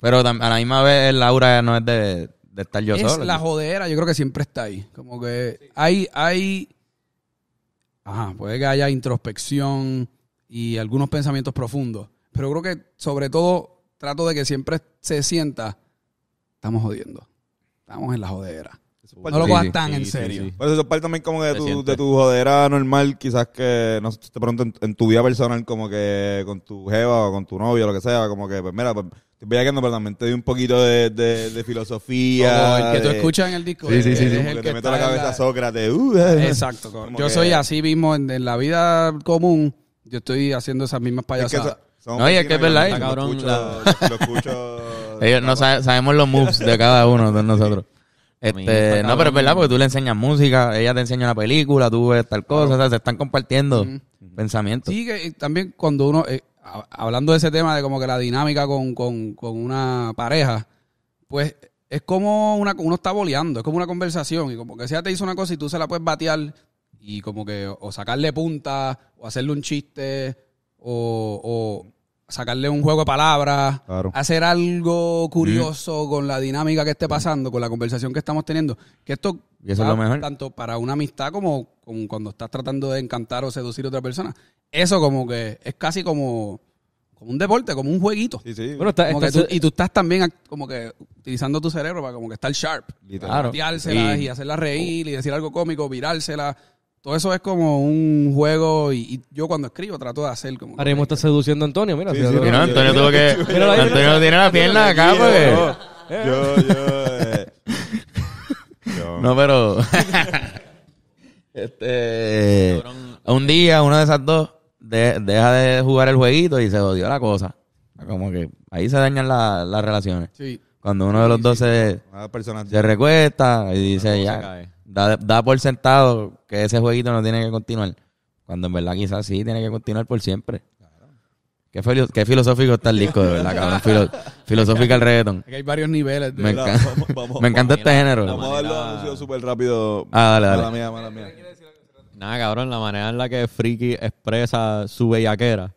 Pero a la misma vez Laura no es de, de estar yo es la jodera, yo creo que siempre está ahí. Como que hay, hay, ajá, puede que haya introspección y algunos pensamientos profundos, pero creo que sobre todo trato de que siempre se sienta, estamos jodiendo, estamos en la jodera no lo cojas tan en serio. Por pues eso es parte también como de tu, de tu jodera normal, quizás que, no sé, de pronto en, tu vida personal, como que con tu jeva o con tu novio, lo que sea, como que, pues mira, pues, te voy a pero también te doy un poquito de, de, filosofía. el que tú escuchas en el disco. Sí, eh, sí, sí. Eh, que te meto la cabeza a Sócrates. Uh, *laughs* Exacto. Yo soy así mismo en, la vida común. Yo estoy haciendo esas mismas payasadas. Oye, no, es que es verdad. Eh, lo, lo escucho. *laughs* Ellos no sabemos los moves de cada uno de nosotros. Este, no, pero es verdad, porque tú le enseñas música, ella te enseña una película, tú ves tal cosa, o sea, se están compartiendo pensamientos. Sí, que también cuando uno, eh, hablando de ese tema de como que la dinámica con, una pareja, pues es como una, uno está boleando, es como una conversación, y como que si ella te hizo una cosa y tú se la puedes batear y como que o sacarle punta, o hacerle un chiste, o, o sacarle un juego de palabras, hacer algo curioso con la dinámica que esté pasando, con la conversación que estamos teniendo. Que esto es lo mejor. tanto para una amistad como, cuando estás tratando de encantar o seducir a otra persona. Eso como que es casi como, un deporte, como un jueguito. y tú estás también como que utilizando tu cerebro para como que estar sharp. y y hacerla reír y decir algo cómico, virársela eso es como un juego y, yo cuando escribo trato de hacer como... Ahora mismo está seduciendo a Antonio, mira. Sí, sí, Antonio tuvo que... *laughs* Antonio tiene la pierna acá porque... Yo, yo... Eh, *laughs* no, pero... este... Un día, uno de esas dos deja de jugar el jueguito y se odió la cosa. Como que ahí se dañan las relaciones. Sí. Cuando uno de los dos se recuesta y dice ya da, da por sentado que ese jueguito no tiene que continuar. Cuando en verdad quizás sí tiene que continuar por siempre. Qué, filosófico está el disco, de verdad, cabrón. filosófica el reggaeton. hay varios niveles. De... Me, encanta, este género. Vamos a verlo los súper rápido. Ah, mía, mala mía. Nada, cabrón, la manera en la que Friki expresa su bellaquera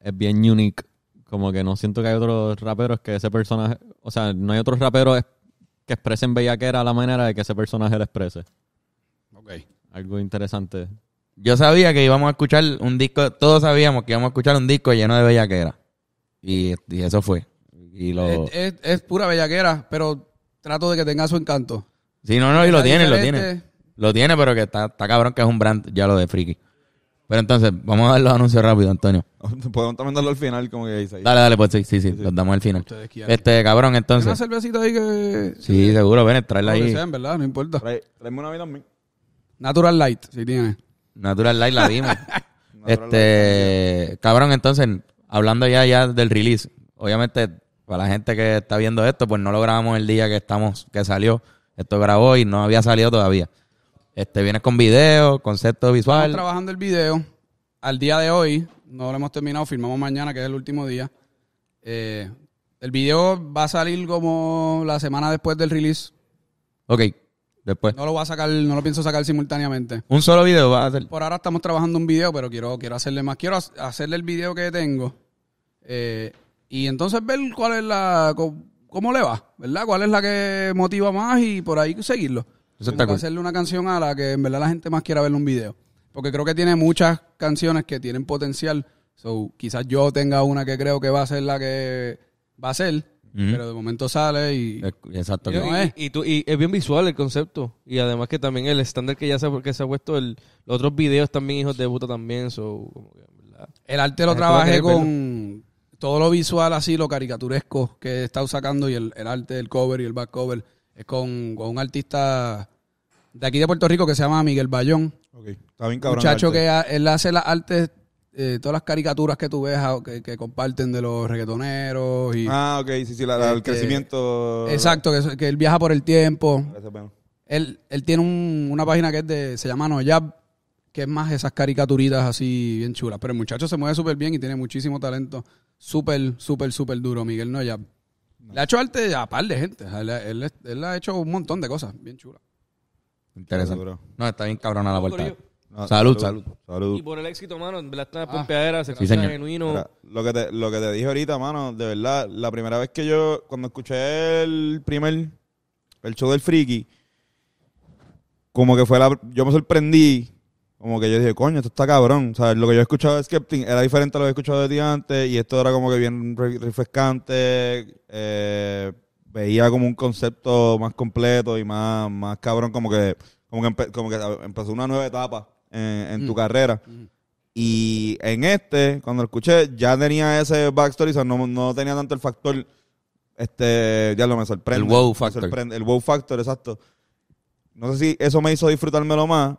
es bien unique. Como que no siento que hay otros raperos que ese personaje. O sea, no hay otros raperos que expresen bellaquera la manera de que ese personaje la exprese. Ok. Algo interesante. Yo sabía que íbamos a escuchar un disco, todos sabíamos que íbamos a escuchar un disco lleno de bellaquera. Y, eso fue. Y es, pura bellaquera, pero trato de que tenga su encanto. Sí, no, no, y lo tiene, lo tiene. Lo tiene, pero que está, está cabrón que es un brand ya lo de friki. Pero entonces, vamos a dar los anuncios rápido, Antonio. *laughs* Podemos también darlo al final, como que dice ahí. Dale, dale, pues sí, sí, sí, los damos al final. Este, cabrón, entonces. una cervecita ahí que. Sí, seguro, ven, tráela ahí. en ¿verdad? No importa. Trae, tráeme una vida a mí. Natural Light, si tiene. Natural Light la vimos. *laughs* este, cabrón, entonces, hablando ya, ya del release, obviamente, para la gente que está viendo esto, pues no lo grabamos el día que estamos, que salió. Esto grabó y no había salido todavía. Este, vienes con video, concepto visual. Estamos trabajando el video. Al día de hoy, no lo hemos terminado, firmamos mañana, que es el último día. Eh, el video va a salir como la semana después del release. Ok, después. No lo voy a sacar, no lo pienso sacar simultáneamente. ¿Un solo video va a hacer? Por ahora estamos trabajando un video, pero quiero, quiero hacerle más. Quiero hacerle el video que tengo. Eh, y entonces ver cuál es la. Cómo, cómo le va, ¿verdad? ¿Cuál es la que motiva más y por ahí seguirlo? Eso hacerle una canción a la que en verdad la gente más quiera verle un video. Porque creo que tiene muchas canciones que tienen potencial. So, quizás yo tenga una que creo que va a ser la que va a ser. Pero de momento sale y. Exacto. Y, Y, es bien visual el concepto. Y además que también el estándar que ya se, que se ha puesto, el, los otros videos también, hijos de puta también. So, el arte lo trabajé con todo lo visual así, lo caricaturesco que he estado sacando y el, el arte del cover y el back cover es con, un artista de aquí de Puerto Rico que se llama Miguel Bayón. Ok, está bien cabrón. Muchacho que él hace las artes, eh, todas las caricaturas que tú ves ah, que, comparten de los reggaetoneros. Y, Ah, ok, sí, sí, la- el este, crecimiento. exacto, que, él viaja por el tiempo. Gracias, bueno. Él, él tiene una página que se llama Noyab, que es más esas caricaturitas así bien chulas. Pero el muchacho se mueve súper bien y tiene muchísimo talento. Súper, súper, súper duro, Miguel Noyab. Le ha hecho arte a par de gente. Él, él, ha hecho un montón de cosas bien chulas. Interesante. No, está bien cabrona la vuelta. salud, salud, Y por el éxito, mano, la está ah, pompeadera, se sí, genuino. lo, que te, lo que te dije ahorita, mano, de verdad, la primera vez que yo, cuando escuché el primer, el show del friki, como que fue la, yo me sorprendí como que yo dije, coño, esto está cabrón. O sea, lo que yo he escuchado de Skeptic era diferente a lo que he escuchado de ti antes y esto era como que bien refrescante. Eh, veía como un concepto más completo y más, más cabrón, como que, como que, empezó una nueva etapa en, tu mm. carrera. Mm. Y en este, cuando lo escuché, ya tenía ese backstory, o sea, no, tenía tanto el factor, este, ya lo me sorprende. El wow factor. el wow factor, exacto. No sé si eso me hizo disfrutármelo más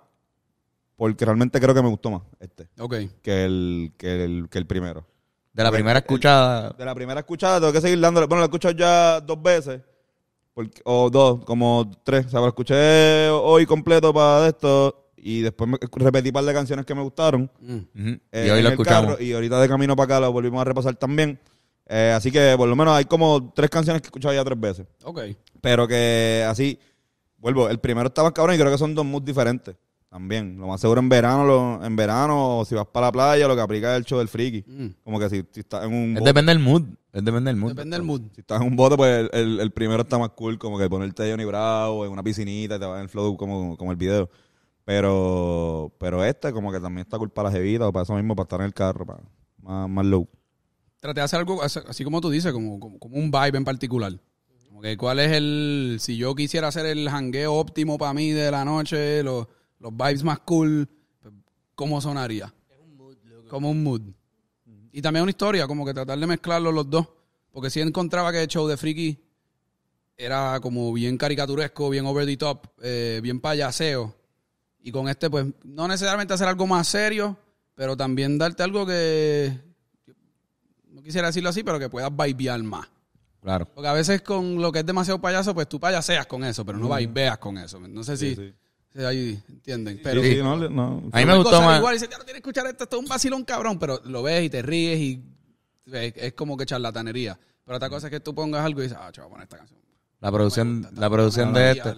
porque realmente creo que me gustó más este. Ok. Que el, que el, que el primero. De la primera escuchada. de la primera escuchada tengo que seguir dándole. Bueno, lo he escuchado ya dos veces. o dos, como tres. O sea, lo escuché hoy completo para esto y después repetí un par de canciones que me gustaron. Mm. y eh, hoy lo escuchamos. y ahorita de camino para acá lo volvimos a repasar también. Eh, así que por lo menos hay como tres canciones que he escuchado ya tres veces. Ok. Pero que así, vuelvo, el primero estaba cabrón y creo que son dos moods diferentes. También, lo más seguro en verano, en verano, o si vas para la playa, lo que aplica es el show del friki. Mm. Como que si, estás en un. Es depende del mood. Es depende del mood. Depende del mood. Si estás en un bote, pues el, primero está más cool, como que ponerte Johnny Bravo en una piscinita y te va en el flow como, como el video. Pero, pero este, como que también está cool para la jevita o para eso mismo, para estar en el carro, más, más low. Traté de hacer algo, así como tú dices, como, como, un vibe en particular. Como que cuál es el. Si yo quisiera hacer el hangueo óptimo para mí de la noche, los vibes más cool, pues, ¿cómo sonaría? Es un mood, Como un mood. Y también una historia, como que tratar de mezclarlos los dos. Porque si encontraba que el show de Friki era como bien caricaturesco, bien over the top, eh, bien payaseo. Y con este, pues, no necesariamente hacer algo más serio, pero también darte algo que. No quisiera decirlo así, pero que puedas vibear más. Claro. Porque a veces con lo que es demasiado payaso, pues tú payaseas con eso, pero no vibeas con eso. No sé si ahí entienden. Pero no, no. a mí me gustó más. Igual dice, ya no tienes que escuchar esto, esto es un vacilón cabrón, pero lo ves y te ríes y es, como que charlatanería. Pero otra cosa es que tú pongas algo y dices, ah, chaval, poner esta canción. La producción, la producción de este.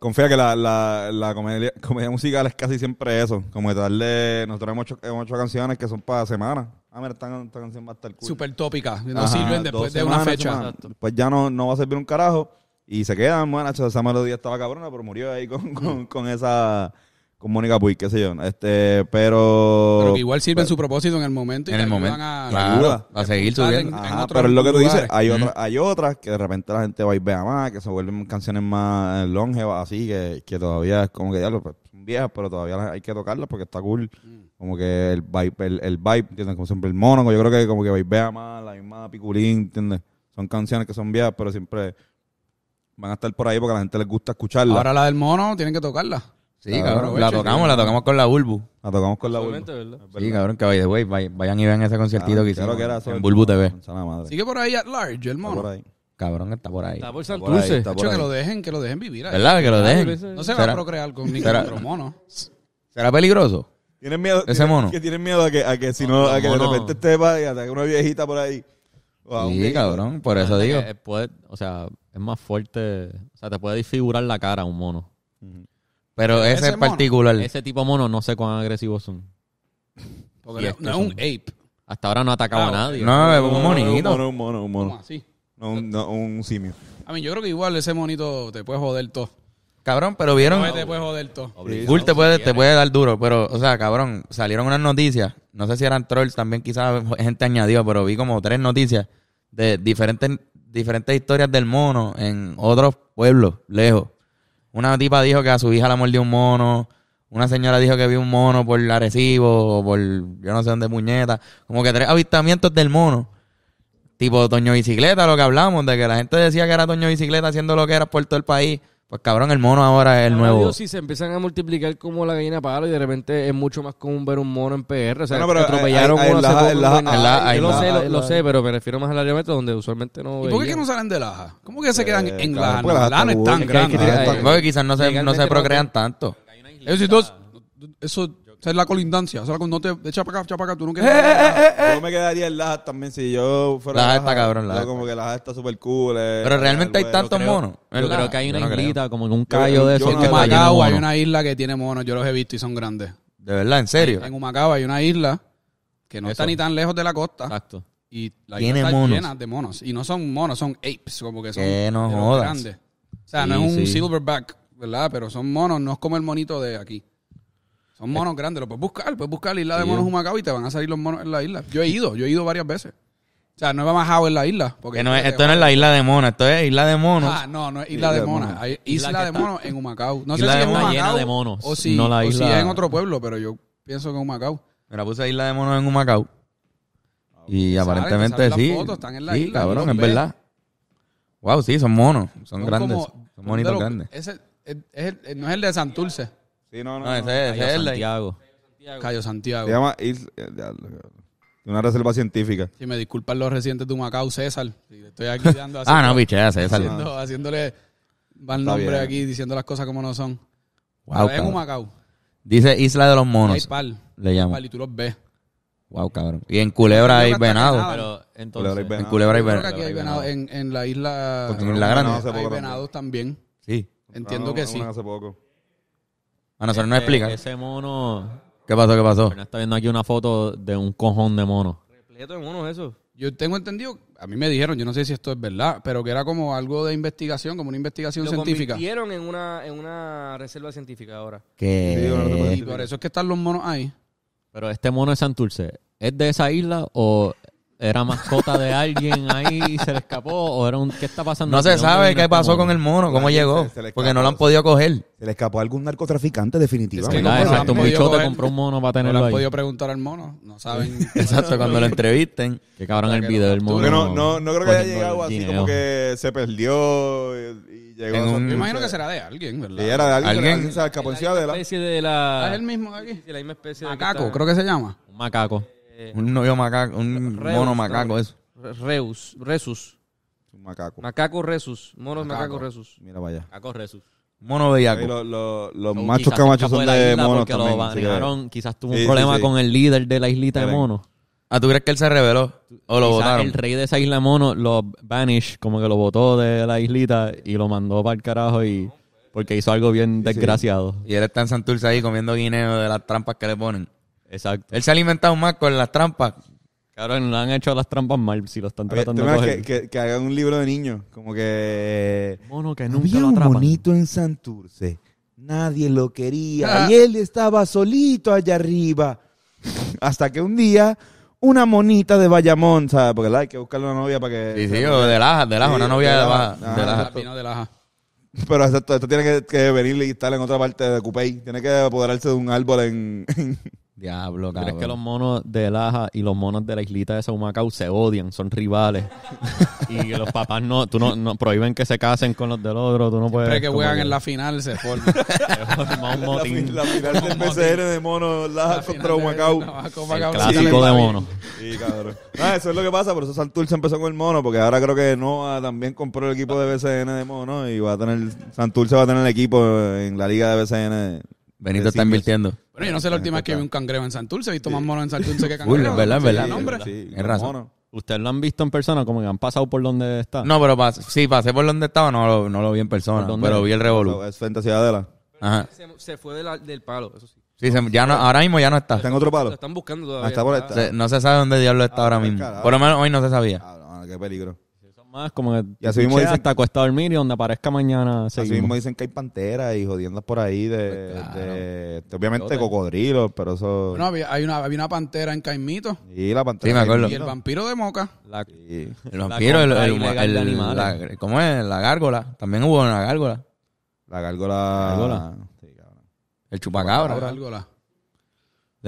confía que la, la, la comedia, musical es casi siempre eso. Como darle. Nosotros hemos hecho, canciones que son para semanas. Ah, mira, esta, canción va a estar cool. Super tópica. No sirven después de una fecha. Pues ya no, no va a servir un carajo. Y se quedan, bueno, esa melodía estaba cabrona, pero murió ahí con, mm. con, esa con Mónica Puig, qué sé yo. Este, pero. Pero que igual sirven su propósito en el momento y en el momento. a, a seguir subiendo. En, pero es lo que tú dices, hay, otras, hay otras que de repente la gente va y vea más, que se vuelven canciones más eh, longevas, así, que, que todavía es como que ya lo, pues, son viejas, pero todavía hay que tocarlas porque está cool. Mm. Como que el vibe, el, vibe, ¿entiendes? Como siempre el mono, yo creo que como que vea más, la misma Piculín, ¿entiendes? Son canciones que son viejas, pero siempre Van a estar por ahí porque a la gente les gusta escucharla. Ahora la del mono, tienen que tocarla. Sí, cabrón. la tocamos, la tocamos con la Bulbu. La tocamos con la Bulbu. Sí, cabrón, que vaya, wey, vayan y vean ese conciertito quizás que hicieron. que en Bulbu TV. Sigue por ahí at large, el mono. por ahí. Cabrón, está por ahí. Está por Santurce. que lo dejen, que lo dejen vivir ahí. ¿Verdad? Que lo dejen. No se va a procrear con ningún otro mono. ¿Será peligroso? Tienen miedo. Ese mono. Que tienen miedo a que, a que si no, a que de repente esté y ataque una viejita por ahí. sí, cabrón, por eso digo. o sea, es más fuerte. O sea, te puede disfigurar la cara un mono. Pero ese, particular. Ese tipo mono no sé cuán agresivos son. Porque no, es un ape. Hasta ahora no ha atacado a nadie. No, es un monito. Un mono, un mono, un mono. No, un, simio. A mí, yo creo que igual ese monito te puede joder todo. Cabrón, pero vieron. No, te puede joder todo. Bull te puede, te puede dar duro, pero, o sea, cabrón, salieron unas noticias. No sé si eran trolls también, quizás gente añadió, pero vi como tres noticias de diferentes diferentes historias del mono en otros pueblos, lejos. Una tipa dijo que a su hija la mordió un mono. Una señora dijo que vio un mono por Arecibo o por yo no sé dónde puñeta. Como que tres avistamientos del mono. Tipo Toño Bicicleta, lo que hablamos, de que la gente decía que era Toño Bicicleta haciendo lo que era por todo el país. Pues cabrón, el mono ahora es el nuevo. si se empiezan a multiplicar como la gallina palo y de repente es mucho más común ver un mono en PR. O sea, no, pero atropellaron uno Lo sé, lo sé, pero me refiero más al área metro donde usualmente no. ¿Y por qué no salen de Laja? ¿Cómo que se eh, quedan en claro, Laja? Laja no es tan grande. Porque quizás no se procrean tanto. Eso, esa es la colindancia. O sea, no te echa para acá, echa para acá. Tú no quieres. Eh, eh, eh, yo me quedaría el laja también si yo fuera. laja está cabrón, laja Como que Laja está súper cool. pero realmente hay tantos monos. Yo creo que hay una isla islita, como un callo de esos. En Humacao hay una isla que tiene monos. Yo los he visto y son grandes. ¿De verdad? ¿En serio? En Humacaba hay una isla que no está ni tan lejos de la costa. Exacto. Y la isla está llena de monos. Y no son monos, son apes, como que son grandes. O sea, no es un silverback, ¿verdad? Pero son monos, no es como el monito de aquí. Son eh, monos grandes, lo puedes buscar, puedes buscar la isla de monos Humacao y te van a salir los monos en la isla. Yo he ido, yo he ido varias veces. O sea, no he bajado en la isla. Porque esto no es la isla de Monos, esto es isla de monos. Ah, no, no es isla, de, Monos. Mona. Hay isla, de Monos en Humacao. No sé si es la llena de monos. O si, es en otro pueblo, pero yo pienso que es Humacao. la puse isla de monos en Humacao. Ah, y aparentemente sí. Fotos, están en la sí, isla, cabrón, es verdad. Wow, sí, son monos. Son, grandes. son monitos grandes. Ese, es, no es el de Santurce no, no. es Santiago. Cayo Santiago. Se llama Isla- eh, una reserva científica. Si me disculpan los residentes de Humacao, César. Estoy aquí dando *laughs* Ah, no, biche, ya ah. haciéndole mal nombre aquí, diciendo las cosas como no son. Wow, Humacao. Dice Isla de los Hay Monos, pal. le llamo. y tú los ves. Wow, cabrón. Y en Culebra hay venado. En Culebra hay venado. en, la isla. en la grande. Hay venados también. Sí. Entiendo que sí. Hace poco. A nosotros nos este, explica. Ese mono. ¿Qué pasó? ¿Qué pasó? está viendo aquí una foto de un cojón de mono. Repleto de monos eso. Yo tengo entendido, a mí me dijeron, yo no sé si esto es verdad, pero que era como algo de investigación, como una investigación Lo científica. convirtieron en una, en una reserva científica ahora. ¿Qué? Y por eso es que están los monos ahí. Pero este mono de Santurce, ¿es de esa isla o ¿Era mascota de alguien ahí y se le escapó? ¿O era un... ¿Qué está pasando? No se sabe qué este pasó con el mono, cómo llegó. porque no lo han podido coger. Se le escapó a algún narcotraficante, definitivamente. exacto, un bichote compró un mono para tenerlo. ahí. No han podido preguntar al mono, no saben. *laughs* exacto, cuando lo entrevisten. que cabrón el video del mono. No, no, creo que haya llegado así, como que se perdió y, llegó. me imagino que será de alguien, ¿verdad? era de alguien, se escapó de la. especie de la. Ah, es el mismo aquí. la misma especie. Macaco, creo que se llama. Un macaco. Eh, un novio macaco, un mono macaco, eso. Reus, Resus. macaco. Macaco Resus. Mono macaco, reus Mira vaya Macaco Resus. Mono bellaco. Los lo, los machos camachos son de, monos también. Lo Quizás tuvo un problema con el líder de la islita de monos. Ah, ¿tú crees que él se reveló? ¿O lo votaron? El rey de esa isla de mono lo banish, como que lo votó de la islita y lo mandó para el carajo y. Porque hizo algo bien desgraciado. Y él está en Santurce ahí comiendo guineo de las trampas que le ponen. Exacto. Él se ha alimentado más con las trampas. Claro, no han hecho las trampas mal si lo están tratando de Que, que, que, hagan un libro de niños, como que... Mono que nunca Había lo un monito en Santurce. Nadie lo quería. Ah. Y él estaba solito allá arriba. Hasta que un día una monita de Bayamón, ¿sabes? Porque hay que buscarle una novia para que. Sí, sí, de Laja, de Laja, una novia de, Laja. De Laja. De Pero esto, tiene que, venirle venir y estar en otra parte de Cupey. Tiene que apoderarse de un árbol en, *laughs* Diablo, cabrón. ¿Crees que los monos de Laja y los monos de la islita de Saumacau se odian? Son rivales. *laughs* y los papás no, tú no, no, prohíben que se casen con los del otro. Tú no puedes. Crees que juegan en la final se forma. *laughs* La, final del BCN de mono Laja contra Humacao. clásico de mono. Sí, cabrón. Ah, eso es lo que pasa. Por eso Santurce empezó con el mono. Porque ahora creo que Noah también compró el equipo de BCN de mono. Y va a tener. Santurce va a tener el equipo en la liga de BCN. De, Benito está invirtiendo. Bueno, yo no sé la última vez que vi un cangrejo en Santurce. He visto más monos en Santurce que cangrejos. *laughs* Uy, verdad, verdad. Es razón. ¿Ustedes lo han visto en persona? Como que han pasado por donde está. No, pero sí, pasé por donde estaba, no lo, vi en persona. Pero vi el revolú. Es fantasía de la. Ajá. Se, fue del palo, eso sí. Sí, ya no, ahora mismo ya no está. ¿Está en otro palo? Lo están buscando todavía. Ah, está por no se sabe dónde diablo está ah, ahora mismo. por lo ah. menos hoy no se sabía. Ah, qué peligro es como que y así mismo dicen, hasta cuesta dormir y donde aparezca mañana. Seguimos. Así mismo dicen que hay panteras y jodiendo por ahí de, pues obviamente cocodrilos, pero eso. Bueno, había, hay una, pantera en Caimito. Y la pantera. el vampiro de Moca. El vampiro, el, el, el, ¿Cómo es? La gárgola. También hubo una gárgola. La gárgola. La gárgola. el chupacabra. La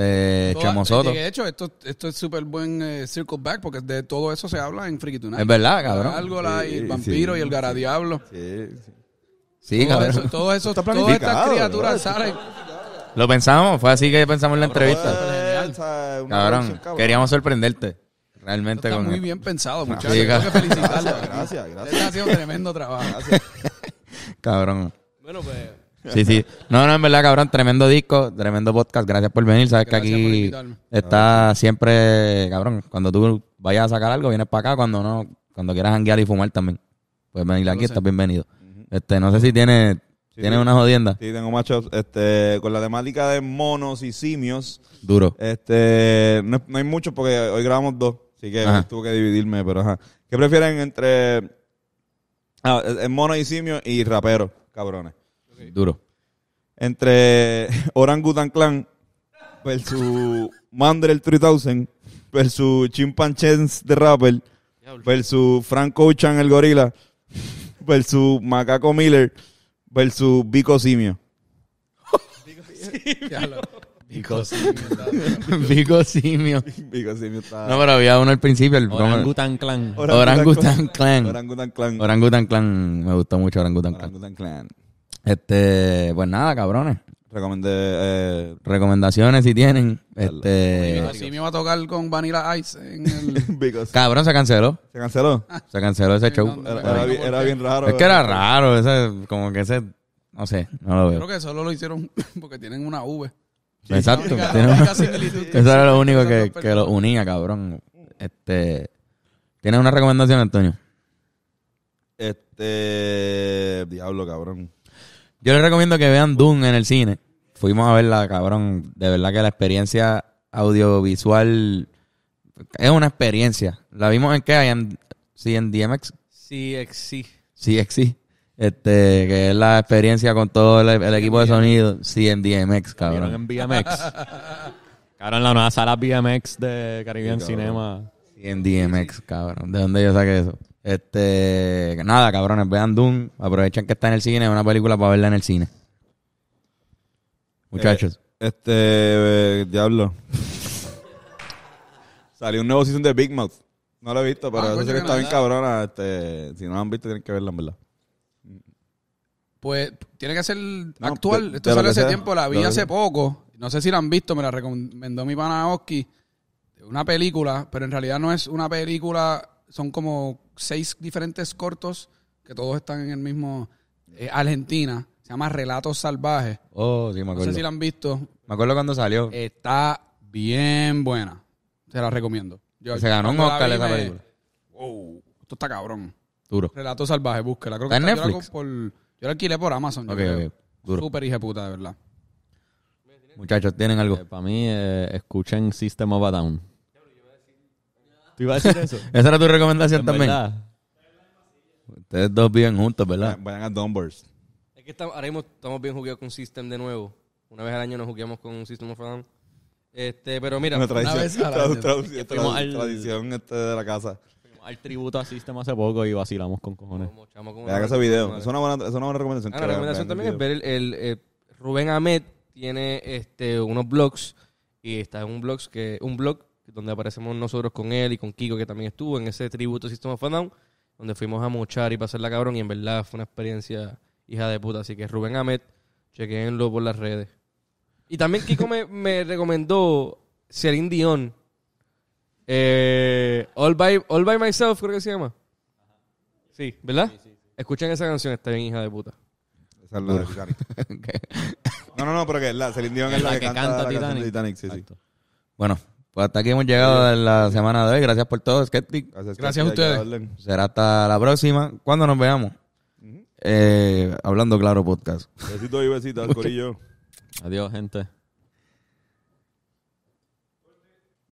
de Chamosoto eh, De hecho, esto, esto es súper buen eh, circle back porque de todo eso se habla en freaky Es verdad, cabrón. Algo, y el vampiro y el garadiablo. Sí, sí. Sí, todo cabrón. todo eso, todas estas criaturas salen. Lo pensamos, fue así que pensamos en la entrevista. cabrón, queríamos sorprenderte. Realmente está muy bien pensado, muchachos. felicitarlo. Gracias, gracias. gracias. Este ha sido un tremendo trabajo. Gracias. *laughs* cabrón. Bueno, pues Sí, sí. No, no, en verdad, cabrón, tremendo disco, tremendo podcast. Gracias por venir. Sabes que aquí está siempre, cabrón, cuando tú vayas a sacar algo, vienes para acá. Cuando no, cuando quieras hanguear y fumar también. Puedes venir aquí, estás bienvenido. Este, no sé si tiene tiene una jodienda. Sí, tengo machos, este, con la temática de monos y simios. Duro. Este, no, hay mucho porque hoy grabamos dos, así que tuve que dividirme, pero ajá. ¿Qué prefieren entre ah, eh, monos y simios y raperos, cabrones? Duro. Entre *laughs* Orangutan Clan versus Mandrel 3000 versus Chimpanchens de Rapper versus Frank chan el Gorila versus Macaco Miller versus Vico Simio. Vico *laughs* Simio. Vico Simio. Vico Simio No, pero había uno al principio. El Orangutan Clan. Orangutan Clan. Orangutan Clan. Orangutan Clan. Me gustó mucho Orangutan Clan. Orangutan Clan. Este, pues nada, cabrones. Eh, Recomendaciones si tienen. Este, Así me iba a tocar con Vanilla Ice en el... *laughs* cabrón, se canceló. ¿Se canceló? *laughs* Se canceló ese show. Era, era bien- raro. Es que era raro, ese, como que ese, no sé, no lo veo Creo que solo lo hicieron *laughs* porque tienen una V. Exacto. Eso era lo único que, que lo unía, cabrón. Este, ¿Tienes una recomendación, Antonio? Este. Diablo, cabrón. Yo les recomiendo que vean Dune en el cine. Fuimos a verla, cabrón. De verdad que la experiencia audiovisual es una experiencia. La vimos en qué? sí, en DMX. Sí CXC. Este, que es la experiencia con todo el, equipo de sonido. Sí, en DMX, cabrón. En BMX. *laughs* cabrón, la nueva sala BMX de Caribbean Cinema. Sí, en DMX, cabrón. ¿De dónde yo saqué eso? Este, nada, cabrones, vean Doom. Aprovechen que está en el cine, es una película para verla en el cine. Muchachos. Eh, este, eh, diablo. Salió un nuevo season de Big Mouth. No lo he visto, pero ah, que, está bien cabrona. Este, si no lo han visto, tienen que verla, en verdad. Pues tiene que ser actual. Esto sale hace tiempo, la vi hace poco. No sé si la han visto, me la recomendó mi pana Oski. Una película, pero en realidad no es una película, son como seis diferentes cortos que todos están en el mismo eh, Argentina. Se llama Relatos Salvajes. Oh, sí, me acuerdo. No sé si la han visto. Me acuerdo cuando salió. Está bien buena. Se la recomiendo. se ganó un Oscar esa película. Wow, esto está cabrón. Duro. Relatos Salvajes, búsquela. Creo que está, Netflix? Yo, la yo alquilé por Amazon. super yo creo. Duro. hija puta, de verdad. Muchachos, ¿tienen algo? Eh, para mí, eh, escuchen System of a Down. ¿Tú ibas a decir eso? *laughs* Esa era tu recomendación también. Ustedes dos viven juntos, ¿verdad? Vayan a Dumbers. Es que estamos, ahora mismo estamos bien jugueados con System de nuevo. Una vez al año nos juguemos con System of a este, pero mira, una vez al este, la tradición este, de la casa. Al tributo a System hace poco y vacilamos con cojones. Vean ese video. Es una, buena, es una buena recomendación. Ah, la recomendación también es ver el, eh, Rubén Ahmed tiene este, unos blogs y está en un blog que un blog donde aparecemos nosotros con él y con Kiko, que también estuvo en ese tributo System of donde fuimos a mochar y pasar la cabrón, y en verdad fue una experiencia hija de puta. Así que Rubén Ahmed, chequenlo por las redes. Y también Kiko me, *laughs* recomendó Celine Dion. Eh, All, by, Myself, creo que se llama. Sí, ¿verdad? Escuchen esa canción, está bien, hija de puta. Esa es *laughs* No, no, no, pero que la Celine Dion es, la, que, canta, Titanic. Bueno, pues hasta aquí hemos llegado en la semana de hoy. Gracias por todo, Skeptic. Gracias, a ustedes. Será hasta la próxima. ¿Cuándo nos veamos? Eh, hablando claro, podcast. Besitos y besitas, Corillo. Adiós, gente.